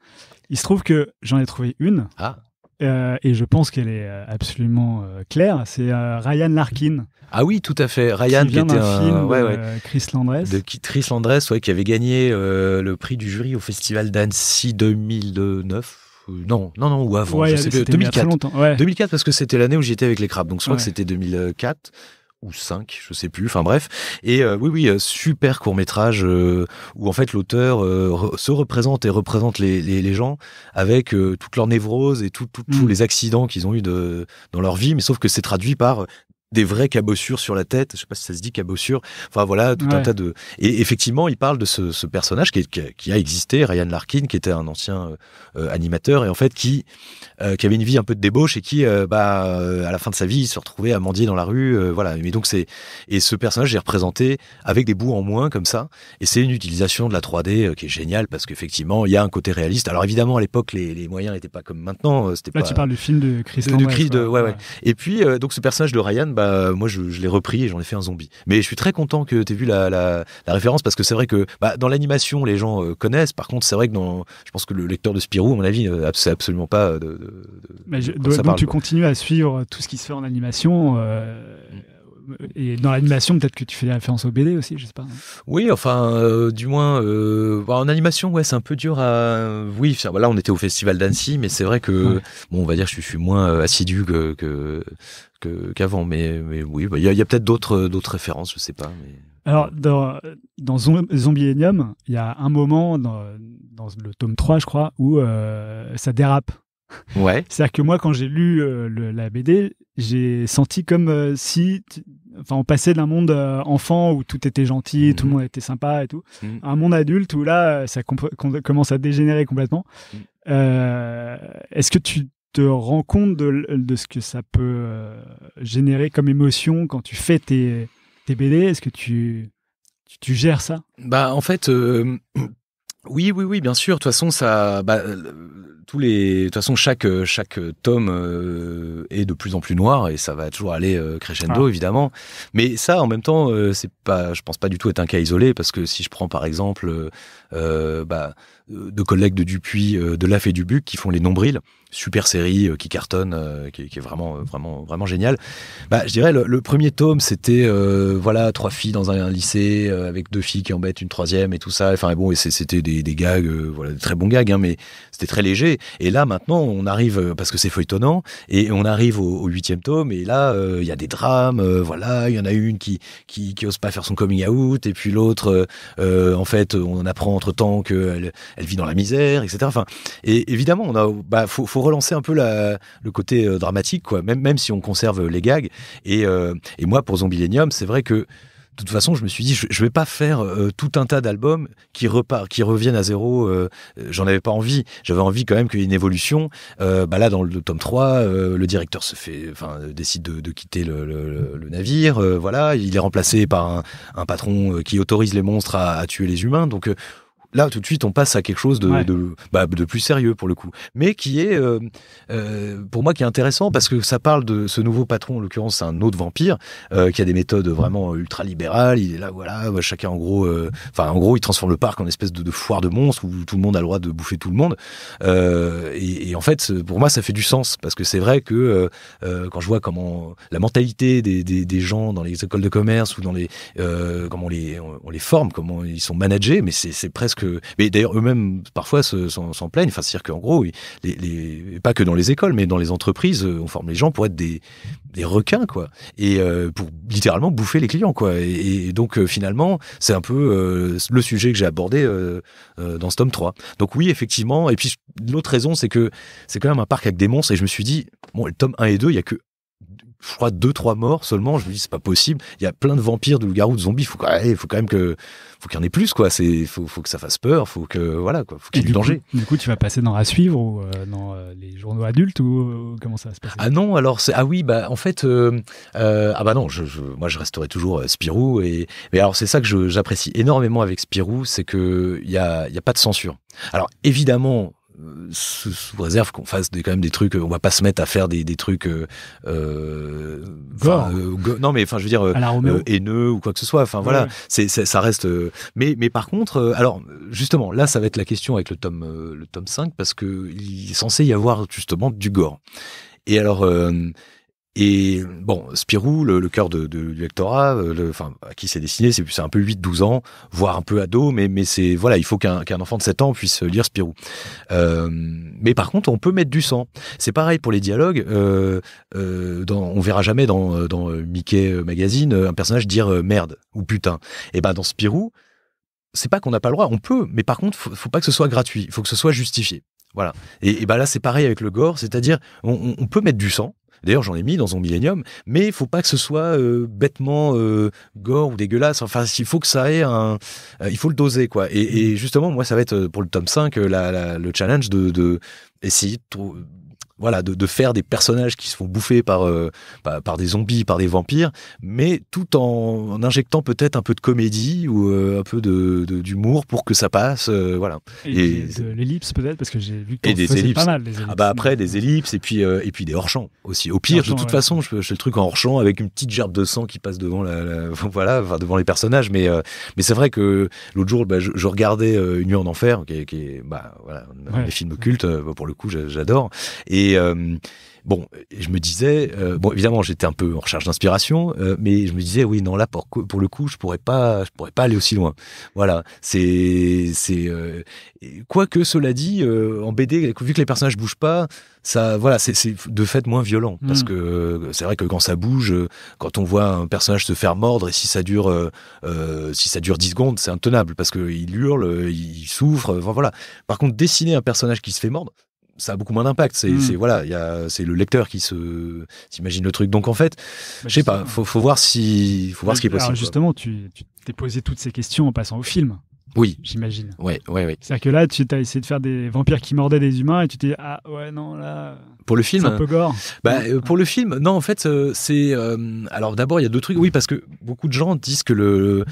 Il se trouve que j'en ai trouvé une. Ah. Euh, et je pense qu'elle est euh, absolument euh, claire, c'est Ryan Larkin. Ah oui, tout à fait. Ryan, qui, vient un film de Chris Landress. Chris Landress, qui avait gagné le prix du jury au Festival d'Annecy 2009 non, non, non, ou avant, je sais plus, 2004. 2004, parce que c'était l'année où j'étais avec les crabes, donc je crois que c'était 2004 ou 5, je sais plus, enfin bref. Et euh, oui, oui, euh, super court métrage euh, où en fait l'auteur se représente et représente les, les, gens avec toutes leurs névroses et tous mm. les accidents qu'ils ont eu de, dans leur vie, mais sauf que c'est traduit par des vraies cabossures sur la tête. Je sais pas si ça se dit cabossure. Enfin voilà, tout un tas de. Et effectivement, il parle de ce, ce personnage qui, qui, a existé, Ryan Larkin, qui était un ancien euh, animateur et en fait qui, euh, qui avait une vie un peu de débauche et qui, euh, bah, à la fin de sa vie, il se retrouvait à mendier dans la rue. voilà. Mais donc c'est et ce personnage est représenté avec des bouts en moins comme ça. Et c'est une utilisation de la 3D qui est géniale parce qu'effectivement, il y a un côté réaliste. Alors évidemment, à l'époque, les, les, moyens n'étaient pas comme maintenant. C'était Là, tu parles du film de Chris Du, de, ouais, ouais. Et puis donc ce personnage de Ryan. Bah, moi, je, l'ai repris et j'en ai fait un zombie. Mais je suis très content que tu aies vu la, référence parce que c'est vrai que bah, dans l'animation, les gens euh, connaissent. Par contre, c'est vrai que dans, je pense que le lecteur de Spirou, à mon avis, euh, c'est absolument pas. Euh, de, de, donc, tu continues à suivre tout ce qui se fait en animation. Mm et dans l'animation, peut-être que tu fais des références au BD aussi, je sais pas. Oui, enfin, euh, du moins, euh, bah, en animation, ouais, c'est un peu dur à. Oui, là, on était au Festival d'Annecy, mais c'est vrai que, bon, on va dire, je, suis moins euh, assidu qu'avant. Mais, oui, bah, il y a, peut-être d'autres, références, je sais pas. Alors, dans, dans il y a un moment dans, le tome 3, je crois, où ça dérape. C'est-à-dire que moi, quand j'ai lu euh, la BD, j'ai senti comme euh, si, enfin, on passait d'un monde euh, enfant où tout était gentil, tout le mhm. monde était sympa et tout, mhm. à un monde adulte où là, ça commence à dégénérer complètement. Mhm. Est-ce que tu te rends compte de, ce que ça peut générer comme émotion quand tu fais tes, BD Est-ce que tu, tu, gères ça Bah, en fait. Oui, oui, oui, bien sûr. De toute façon, ça, bah, tous les, de toute façon, chaque, euh, chaque euh, tome euh, est de plus en plus noir et ça va toujours aller crescendo, ah. évidemment. Mais ça, en même temps, c'est pas, je pense pas du tout être un cas isolé parce que si je prends par exemple bah, deux collègues de Dupuis, de Laf et Dubuc qui font les nombrils, super série qui cartonne, qui, est vraiment, vraiment, vraiment génial. Bah, je dirais le, premier tome, c'était voilà trois filles dans un, lycée avec deux filles qui embêtent une troisième et tout ça. Enfin bon, et c'était des, gags, voilà, des très bons gags, hein, mais c'était très léger. Et là, maintenant, on arrive, euh, parce que c'est feuilletonnant, et on arrive au huitième tome, et là, il euh, y a des drames, euh, voilà, il y en a une qui, qui, ose pas faire son coming out, et puis l'autre, en fait, on en apprend entre-temps qu'elle elle vit dans la misère, etc. Enfin, et évidemment, on a, bah, faut, relancer un peu la, le côté dramatique, quoi, même, même si on conserve les gags. Et, et moi, pour Zombielienium c'est vrai que de toute façon, je me suis dit, je, ne vais pas faire euh, tout un tas d'albums qui repart, qui reviennent à zéro. Euh, j'en avais pas envie. J'avais envie quand même qu'il y ait une évolution. Euh, bah là, dans le tome 3, le directeur se fait, enfin, décide de, quitter le, navire. voilà, il est remplacé par un, patron qui autorise les monstres à, à tuer les humains. Donc là tout de suite on passe à quelque chose de, bah, de, plus sérieux pour le coup, mais qui est euh, euh, pour moi qui est intéressant parce que ça parle de ce nouveau patron, en l'occurrence c'est un autre vampire euh, qui a des méthodes vraiment ultra libérales. Il est là voilà, bah, chacun en gros, enfin en gros il transforme le parc en espèce de, foire de monstres où tout le monde a le droit de bouffer tout le monde. Et, en fait pour moi ça fait du sens parce que c'est vrai que quand je vois comment la mentalité des, des, gens dans les écoles de commerce ou dans les comment on les on les forme, comment ils sont managés, mais c'est presque mais d'ailleurs eux-mêmes parfois s'en plaignent. Enfin, c'est-à-dire qu'en gros, les, pas que dans les écoles, mais dans les entreprises, euh, on forme les gens pour être des, requins, quoi, et euh, pour littéralement bouffer les clients, quoi. Et, donc euh, finalement, c'est un peu le sujet que j'ai abordé dans ce tome 3. Donc oui, effectivement. Et puis l'autre raison, c'est que c'est quand même un parc avec des monstres. Et je me suis dit, bon, le tome 1 et 2, il y a que je crois, deux, trois morts seulement. Je me dis, c'est pas possible. Il y a plein de vampires, de loups-garous, de zombies. il faut quand même que, faut qu'il y en ait plus, quoi. faut, que ça fasse peur. Faut voilà, quoi. Faut qu'il y ait du, danger. du coup, tu vas passer dans la suivre ou euh, dans euh, les journaux adultes ou euh, comment ça se passe Ah non, alors c'est, ah oui, bah, en fait, ah bah non, je, moi, je resterai toujours Spirou et, mais alors c'est ça que j'apprécie énormément avec Spirou, c'est que il y a, y a pas de censure. Alors évidemment, sous, réserve qu'on fasse des, quand même des trucs. On va pas se mettre à faire des, trucs. Euh, euh, euh non, mais enfin, je veux dire, euh, haineux ou quoi que ce soit. Enfin, voilà, C'est, ça reste. Euh, mais, mais par contre, alors, justement, là, ça va être la question avec le tome, le tome 5, parce que il est censé y avoir justement du gore. Et alors. Et bon, Spirou, le, le cœur de, du lectorat, euh, le, enfin, à qui c'est destiné, c'est un peu 8-12 ans, voire un peu ado, mais, mais c'est voilà, il faut qu'un enfant de 7 ans puisse lire Spirou. Euh, mais par contre, on peut mettre du sang. C'est pareil pour les dialogues. Euh, euh, dans, on verra jamais dans, Mickey euh, Magazine un personnage dire merde ou putain. Et eh ben dans Spirou, c'est pas qu'on n'a pas le droit, on peut, mais par contre, faut, pas que ce soit gratuit, il faut que ce soit justifié. Voilà. Et, et ben là, c'est pareil avec le gore, c'est-à-dire on, on peut mettre du sang D'ailleurs, j'en ai mis dans un Millennium, mais il faut pas que ce soit euh, bêtement euh, gore ou dégueulasse. Enfin, il faut que ça ait un, euh, il faut le doser quoi. Et, mm. justement, moi, ça va être pour le tome 5 le challenge de, de essayer de voilà, de, faire des personnages qui se font bouffer par, euh, bah, par des zombies, par des vampires, mais tout en, injectant peut-être un peu de comédie ou euh, un peu d'humour de, d'humour pour que ça passe. Euh, voilà. Et, et ellipses peut-être, parce que j'ai vu que c'était pas mal. Les ah bah ellipses. après, des ellipses et puis, et puis des hors aussi. Au pire, de toute façon, je, je, fais le truc en hors-champ avec une petite gerbe de sang qui passe devant, la, voilà, devant les personnages. Mais, mais c'est vrai que l'autre jour, bah, je, regardais Une nuit en enfer, qui, qui bah, voilà, films cultes, pour le coup, j'adore. Et et euh, bon, je me disais, euh, bon, évidemment, j'étais un peu en recherche d'inspiration, euh, mais je me disais, oui, non, là, pour, le coup, je pourrais pas, je pourrais pas aller aussi loin. Voilà, c'est, c'est, quoique cela dit, en BD, vu que les personnages bougent pas, ça, voilà, c'est de fait moins violent mm. parce que c'est vrai que quand ça bouge, quand on voit un personnage se faire mordre et si ça dure, si ça dure 10 secondes, c'est intenable parce que il hurle, il souffre, voilà. Par contre, dessiner un personnage qui se fait mordre, ça a beaucoup moins d'impact. C'est hmm. voilà, c'est le lecteur qui se s'imagine le truc. Donc en fait, bah, je sais pas, faut, faut voir si faut voir ce qui est possible. justement, tu t'es posé toutes ces questions en passant au film. Oui. J'imagine. Ouais, ouais, ouais. C'est-à-dire que là, tu as essayé de faire des vampires qui mordaient des humains et tu t'es ah ouais non là. Pour le film. C'est un peu hein. gore. Bah, euh, pour le film, non en fait euh, c'est euh, alors d'abord il y a deux trucs oui parce que beaucoup de gens disent que le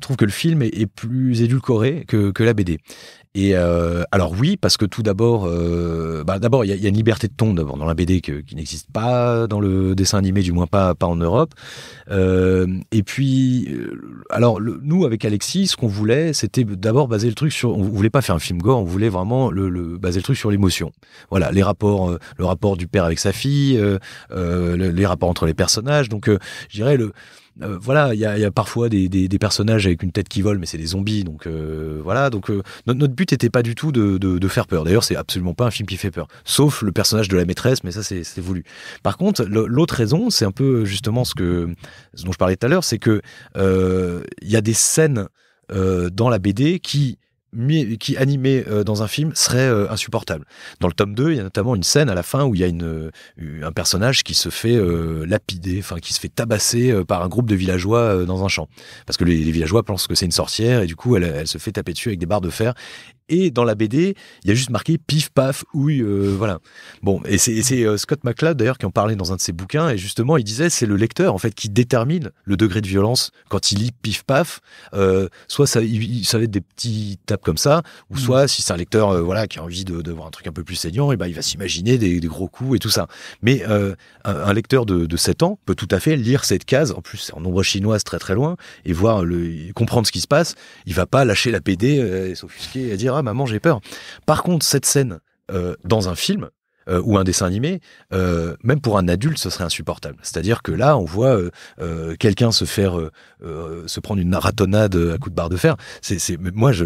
trouvent que le film est, est plus édulcoré que, que, la BD et euh, alors oui, parce que tout d'abord, euh, bah, d'abord il y, a une liberté de ton d'abord dans la BD qui n'existe pas dans le dessin animé, du moins pas pas en Europe. Euh, et puis, alors nous avec Alexis, ce qu'on voulait, c'était d'abord baser le truc sur, on voulait pas faire un film gore, on voulait vraiment le, baser le truc sur l'émotion. Voilà, les rapports, le rapport du père avec sa fille, les rapports entre les personnages. Donc, je dirais le euh, voilà, il y, a, parfois des, personnages avec une tête qui vole, mais c'est des zombies, donc euh, voilà. Donc euh, notre, but n'était pas du tout de, faire peur. D'ailleurs, c'est absolument pas un film qui fait peur, sauf le personnage de la maîtresse, mais ça c'est voulu. Par contre, l'autre raison, c'est un peu justement ce que ce dont je parlais tout à l'heure, c'est que euh, il y a des scènes dans la BD qui qui animé euh, dans un film serait euh, insupportable. Dans le tome 2, il y a notamment une scène à la fin où il y a une, euh, un personnage qui se fait lapider, enfin qui se fait tabasser par un groupe de villageois dans un champ. Parce que les, villageois pensent que c'est une sorcière et du coup elle, elle, se fait taper dessus avec des barres de fer et dans la BD, il y a juste marqué pif, paf, ouille, euh, voilà. Bon, et c'est euh, Scott McCloud d'ailleurs qui en parlait dans un de ses bouquins, et justement, il disait c'est le lecteur en fait qui détermine le degré de violence quand il lit pif, paf. Euh, soit ça, il, va être des petits tapes comme ça, ou mm. soit si c'est un lecteur voilà qui a envie de, de, voir un truc un peu plus saignant, et ben il va s'imaginer des, gros coups et tout ça. Mais un, lecteur de, de 7 ans peut tout à fait lire cette case, en plus en nombre chinoise très très loin, et voir le comprendre ce qui se passe. Il va pas lâcher la BD et s'offusquer et dire ah, maman, j'ai peur. Par contre, cette scène euh, dans un film, euh, ou un dessin animé, euh, même pour un adulte, ce serait insupportable. C'est-à-dire que là, on voit quelqu'un se faire, se prendre une ratonnade à coups de barre de fer. C'est, moi, je,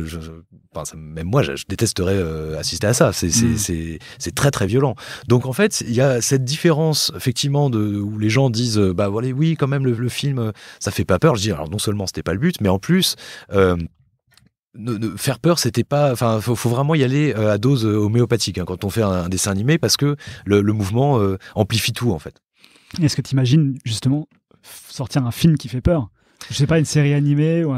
même moi, je, détesterais assister à ça. Hmm. C'est, très très violent. Donc en fait, il y a cette différence effectivement de où les gens disent, bah voilà, oui, quand même le, le film, ça fait pas peur. Je dis, alors non seulement c'était pas le but, mais en plus ne, faire peur, c'était pas. Enfin, faut, vraiment y aller euh, à dose euh, homéopathique hein, quand on fait un, dessin animé parce que le, mouvement euh, amplifie tout en fait. Est-ce que tu imagines justement sortir un film qui fait peur Je sais pas, une série animée ou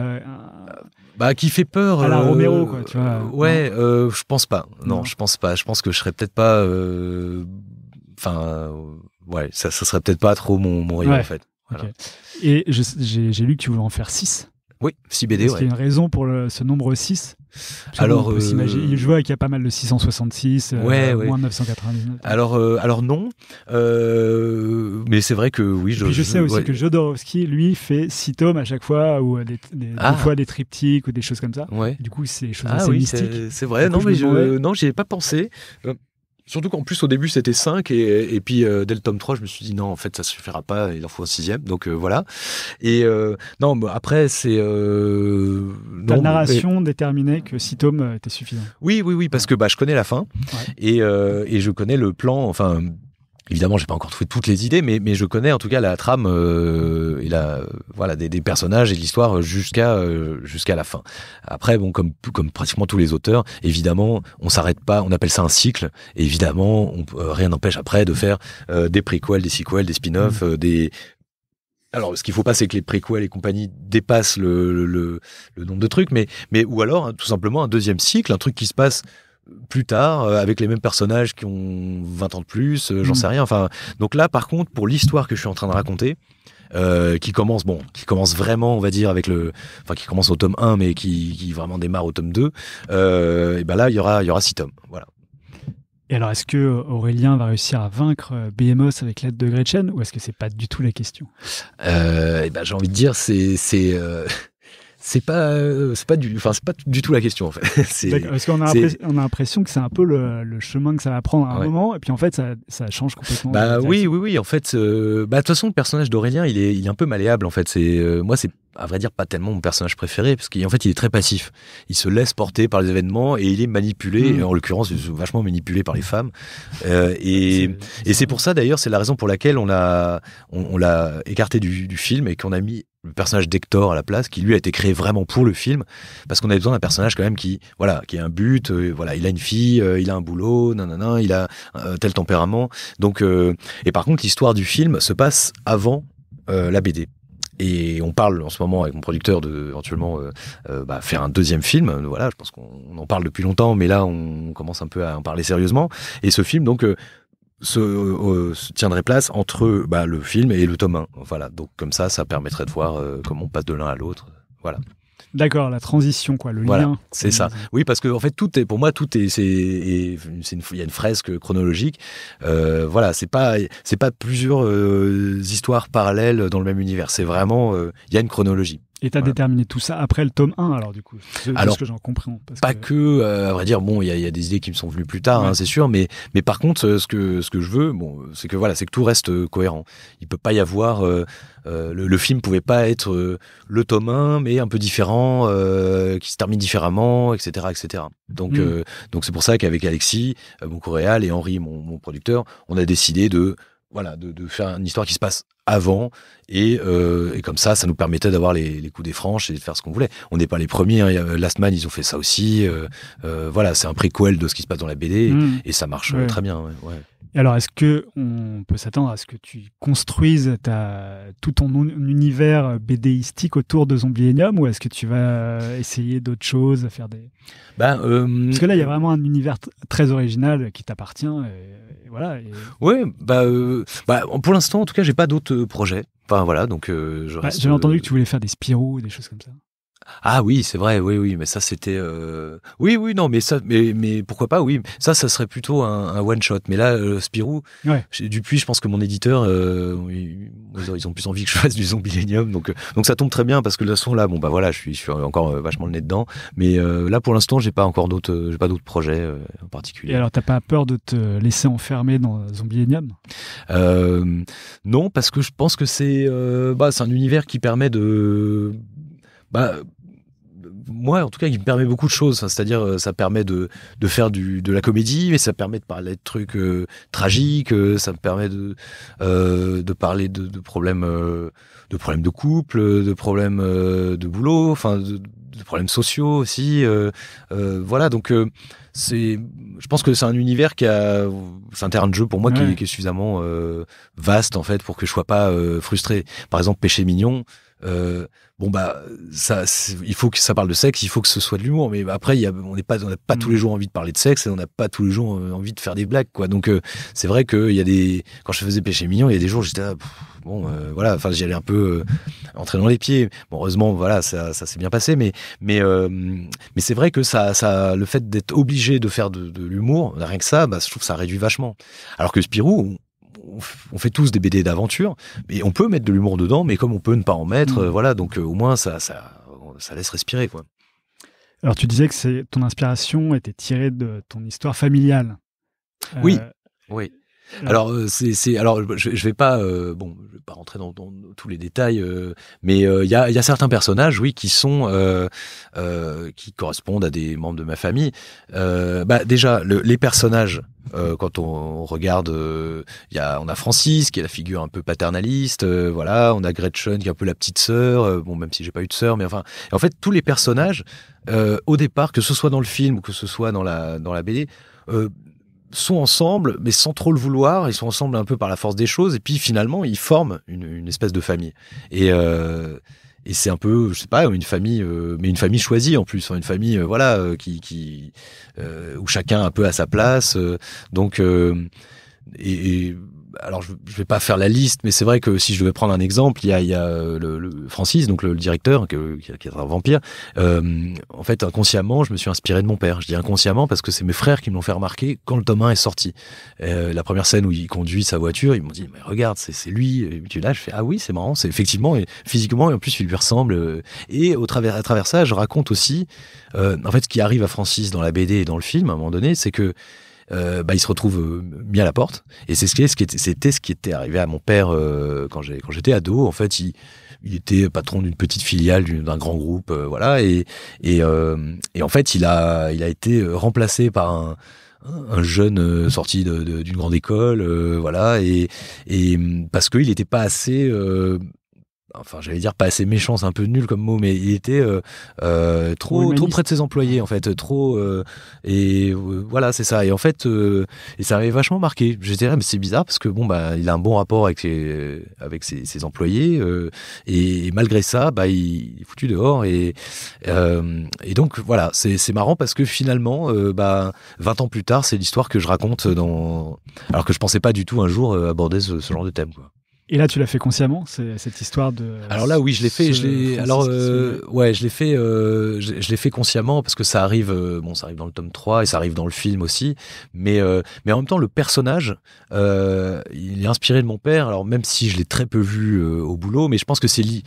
Bah, qui fait peur. À la Romero, quoi, tu vois. Ouais, je pense pas. Non, je pense pas. Je pense que je serais peut-être pas. Enfin, ouais, ça, serait peut-être pas trop mon, mon en fait. Et j'ai lu que tu voulais en faire six oui, 6 BD. Est-ce qu'il y a une raison pour ce nombre 6 alors, je vois qu'il y a pas mal de 666, euh, moins de 999. Alors, euh, alors non, euh, mais c'est vrai que oui. Je, je sais aussi que Jodorowsky, lui, fait 6 tomes à chaque fois, ou des, ah. des, fois des triptyques ou des choses comme ça. Du coup, c'est des choses ah, assez mystiques. C'est vrai, non, mais je, non, j'y ai pas pensé. Surtout qu'en plus, au début, c'était 5, et, puis euh, dès le tome 3, je me suis dit non, en fait, ça suffira pas, il en faut un sixième, donc euh, voilà. Et euh, non, bah, après, c'est. la narration déterminait que 6 tomes étaient suffisants. Oui, oui, oui, parce que bah, je connais la fin, et, et, je connais le plan, enfin, Évidemment, j'ai pas encore trouvé toutes les idées, mais, mais je connais en tout cas la trame euh, voilà des, personnages et l'histoire jusqu'à euh, jusqu'à la fin. Après, bon, comme comme pratiquement tous les auteurs, évidemment, on s'arrête pas. On appelle ça un cycle. évidemment, euh, rien n'empêche après de faire des préquels, des sequels, des spin-offs, mmh. des alors, ce qu'il faut pas, c'est que les préquels et compagnie dépassent le, le, nombre de trucs, mais, mais ou alors, hein, tout simplement, un deuxième cycle, un truc qui se passe plus tard euh, avec les mêmes personnages qui ont 20 ans de plus, euh, j'en mm. sais rien. Enfin, donc là, par contre, pour l'histoire que je suis en train de raconter, euh, qui commence bon qui commence vraiment on va dire avec le enfin qui commence au tome 1 mais qui, vraiment démarre au tome 2 et ben là il y aura il y aura 6 tomes voilà et alors, est-ce que Aurélien va réussir à vaincre BMOS avec l'aide de Gretchen ou est-ce que c'est pas du tout la question ben, J'ai envie de dire, c'est c'est pas euh, c'est pas du enfin c'est pas du tout la question en fait parce qu'on a on a l'impression que c'est un peu le, chemin que ça va prendre à un moment et puis en fait ça, ça change complètement bah oui oui oui en fait euh, bah, de toute façon le personnage d'Aurélien il est il est un peu malléable en fait c'est euh, moi c'est à vrai dire pas tellement mon personnage préféré parce qu'en fait il est très passif il se laisse porter par les événements et il est manipulé hmm. en l'occurrence vachement manipulé par les femmes et c'est pour ça d'ailleurs c'est la raison pour laquelle on l'a on, l'a écarté du film et qu'on a mis le personnage d'Hector à la place, qui lui a été créé vraiment pour le film, parce qu'on avait besoin d'un personnage quand même qui, voilà, qui a un but, euh, voilà, il a une fille, euh, il a un boulot, nanana, il a tel tempérament. Donc, euh, et par contre, l'histoire du film se passe avant la BD. Et on parle en ce moment avec mon producteur de éventuellement bah, faire un deuxième film. Voilà, je pense qu'on en parle depuis longtemps, mais là on commence un peu à en parler sérieusement. Et ce film, donc, se, euh, se, tiendrait place entre bah, le film et le tome 1. Voilà, donc comme ça, ça permettrait de voir euh, comment on passe de l'un à l'autre. Voilà. D'accord, la transition, quoi, le voilà, lien. C'est ça. Oui, parce que en fait, tout est pour moi, tout est, c'est, il y a une fresque chronologique. Euh, voilà, c'est pas, c'est pas plusieurs histoires parallèles dans le même univers. C'est vraiment, il y a une chronologie. Et tu as déterminé tout ça après le tome 1, alors du coup, c'est ce que j'en comprends. pas que, euh, à vrai dire, bon, il y, a des idées qui me sont venues plus tard, hein, c'est sûr, mais, mais par contre, ce que, ce que je veux, bon, c'est que voilà, c'est que tout reste euh, cohérent. Il peut pas y avoir, euh, le, film pouvait pas être le tome 1, mais un peu différent, qui se termine différemment, etc., etc. Donc, mm. donc c'est pour ça qu'avec Alexis, mon coréal et Henri, mon producteur, on a décidé de voilà, de, de, faire une histoire qui se passe avant et, euh, et comme ça, ça nous permettait d'avoir les, les, coups des franches et de faire ce qu'on voulait. On n'est pas les premiers. Hein. Euh, Last Man, ils ont fait ça aussi. Euh, voilà, c'est un préquel de ce qui se passe dans la BD mm. et, ça marche très bien alors, est-ce que on peut s'attendre à ce que tu construises tout ton univers BDistique autour de Zombienium ou est-ce que tu vas essayer d'autres choses, faire des... Bah, euh, Parce que là, il y a vraiment un univers très original qui t'appartient. Et, voilà. Bah, euh, bah, pour l'instant, en tout cas, j'ai pas d'autres euh, projets. Enfin voilà, donc bah, J'avais entendu que tu voulais faire des Spirou, des choses comme ça. Ah oui, c'est vrai, oui, oui, mais ça c'était, euh, oui, oui, non, mais ça, mais, pourquoi pas, oui, ça, ça serait plutôt un, one shot. Mais là, euh, Spirou, du depuis, je pense que mon éditeur, euh, ils ont plus envie que je fasse du Zombielenium, donc donc ça tombe très bien parce que de toute façon là, bon bah voilà, je suis, encore vachement le nez dedans. Mais là, pour l'instant, j'ai pas encore d'autres, j'ai pas d'autres projets en particulier. Et alors, t'as pas peur de te laisser enfermer dans Zombielenium Non, parce que je pense que c'est, bah, c'est un univers qui permet de bah, moi, en tout cas, il me permet beaucoup de choses. C'est-à-dire, euh, ça permet de, de faire du, de la comédie, mais ça permet de parler de trucs euh, tragiques, euh, ça me permet de, de parler de, de problèmes, de problèmes de couple, de problèmes de boulot, enfin, de, problèmes sociaux aussi. voilà, donc c'est, je pense que c'est un univers qui a, c'est un terrain de jeu pour moi qui, qui, est suffisamment vaste en fait pour que je sois pas frustré. Par exemple, Péché mignon euh, bon bah ça, il faut que ça parle de sexe, il faut que ce soit de l'humour, mais après on n'est pas, on n'a pas tous mm. les jours envie de parler de sexe et on n'a pas tous les jours euh, envie de faire des blagues quoi. Donc euh, c'est vrai que y a des, quand je faisais pêcher mignon, il y a des jours j'étais bon voilà, enfin j'y allais un peu entrer les pieds. Bon, heureusement voilà ça, ça s'est bien passé, mais mais mais c'est vrai que ça, ça, le fait d'être obligé de faire de, de l'humour, rien que ça, bah, je trouve ça réduit vachement. Alors que Spirou, on, fait tous des BD d'aventure, mais on peut mettre de l'humour dedans, mais comme on peut ne pas en mettre, mm. euh, voilà, donc euh, au moins ça, ça, laisse respirer, quoi. Alors tu disais que ton inspiration était tirée de ton histoire familiale. oui, euh, oui. Alors, euh, c'est, alors je, ne vais pas, euh, bon, vais pas rentrer dans, tous les détails, euh, mais il y, a, y, a, certains personnages, oui, qui sont, qui correspondent à des membres de ma famille. bah, déjà, les personnages. quand on, regarde, y a, on a Francis qui est la figure un peu paternaliste, voilà, on a Gretchen qui est un peu la petite sœur, bon même si j'ai pas eu de sœur, mais enfin, en fait tous les personnages, au départ, que ce soit dans le film ou que ce soit dans la dans la BD, sont ensemble, mais sans trop le vouloir. Ils sont ensemble un peu par la force des choses. Et puis finalement, ils forment une, espèce de famille. Et, euh, et c'est un peu, je sais pas, une famille, euh, mais une famille choisie en plus, hein. une famille, euh, voilà, qui, qui où chacun un peu à sa place. donc et, et alors je, ne vais pas faire la liste, mais c'est vrai que si je devais prendre un exemple, il y a, a euh, le, Francis, donc le, directeur, qui, est un vampire. Euh, en fait, inconsciemment, je me suis inspiré de mon père. Je dis inconsciemment parce que c'est mes frères qui me l'ont fait remarquer quand le tome est sorti. Euh, la première scène où il conduit sa voiture, ils m'ont dit, mais regarde, c'est lui. Et puis là, je fais, ah oui, c'est marrant, c'est effectivement, et physiquement, et en plus, il lui ressemble. Et au travers, à travers ça, je raconte aussi, en fait, ce qui arrive à Francis dans la BD et dans le film, à un moment donné, c'est que euh, bah, il se retrouve euh, mis à la porte. Et c'est ce qui, c'était ce qui était arrivé à mon père euh, quand, j'ai, quand j'étais ado. En fait, il, il était patron d'une petite filiale d'un grand groupe, voilà. Et, et, en fait, il a, il a été remplacé par un, jeune sorti d'une grande école, voilà, et, et parce qu'il n'était pas assez enfin j'allais dire pas assez méchant, c'est un peu nul comme mot, mais il était euh, euh, trop trop près de ses employés en fait, trop euh, et voilà c'est ça. Et en fait, et ça m'avait vachement marqué. J'étais là, mais c'est bizarre parce que bon bah il a un bon rapport avec ses, avec ses, employés et, malgré ça bah il, est foutu dehors et et donc voilà c'est c'est marrant parce que finalement bah 20 ans plus tard c'est l'histoire que je raconte dans alors que je pensais pas du tout un jour aborder ce, ce genre de thème quoi. Et là, tu l'as fait consciemment, cette histoire de. Alors là, oui, je l'ai fait. Je alors, euh, ouais, je l'ai fait. Euh, je, fait consciemment parce que ça arrive. Euh, bon, ça arrive dans le tome 3 et ça arrive dans le film aussi. Mais, mais en même temps, le personnage, il est inspiré de mon père. Alors même si je l'ai très peu vu au boulot, mais je pense que c'est lié.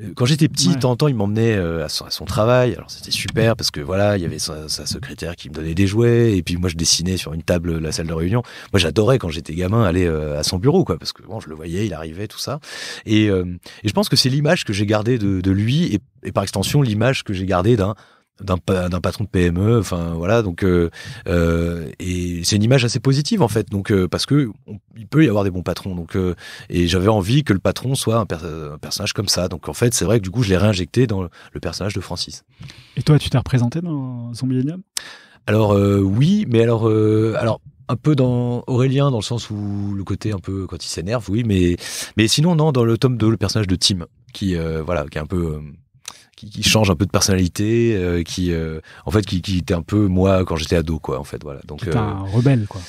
Euh, quand j'étais petit, de en temps, il m'emmenait euh, à, son travail. Alors c'était super parce que voilà, il y avait sa, secrétaire qui me donnait des jouets et puis moi je dessinais sur une table la salle de réunion. Moi j'adorais quand j'étais gamin aller euh, à son bureau quoi parce que bon, je le voyais, il arrivait tout ça. Et, je pense que c'est l'image que j'ai gardée de, lui et, et par extension l'image que j'ai gardée d'un d'un patron de PME enfin voilà donc euh, euh, et c'est une image assez positive en fait donc euh, parce que il peut y avoir des bons patrons donc et j'avais envie que le patron soit un, personnage comme ça donc en fait c'est vrai que du coup je l'ai réinjecté dans le personnage de Francis et toi tu t'es représenté dans son Millennium alors oui mais alors alors un peu dans Aurélien dans le sens où le côté un peu quand il s'énerve oui mais mais sinon non dans le tome 2 le personnage de Tim qui voilà qui est un peu qui, change un peu de personnalité, euh, qui, euh, en fait, qui, était un peu moi quand j'étais ado, quoi, en fait, voilà. Donc, qui un euh, rebelle, quoi.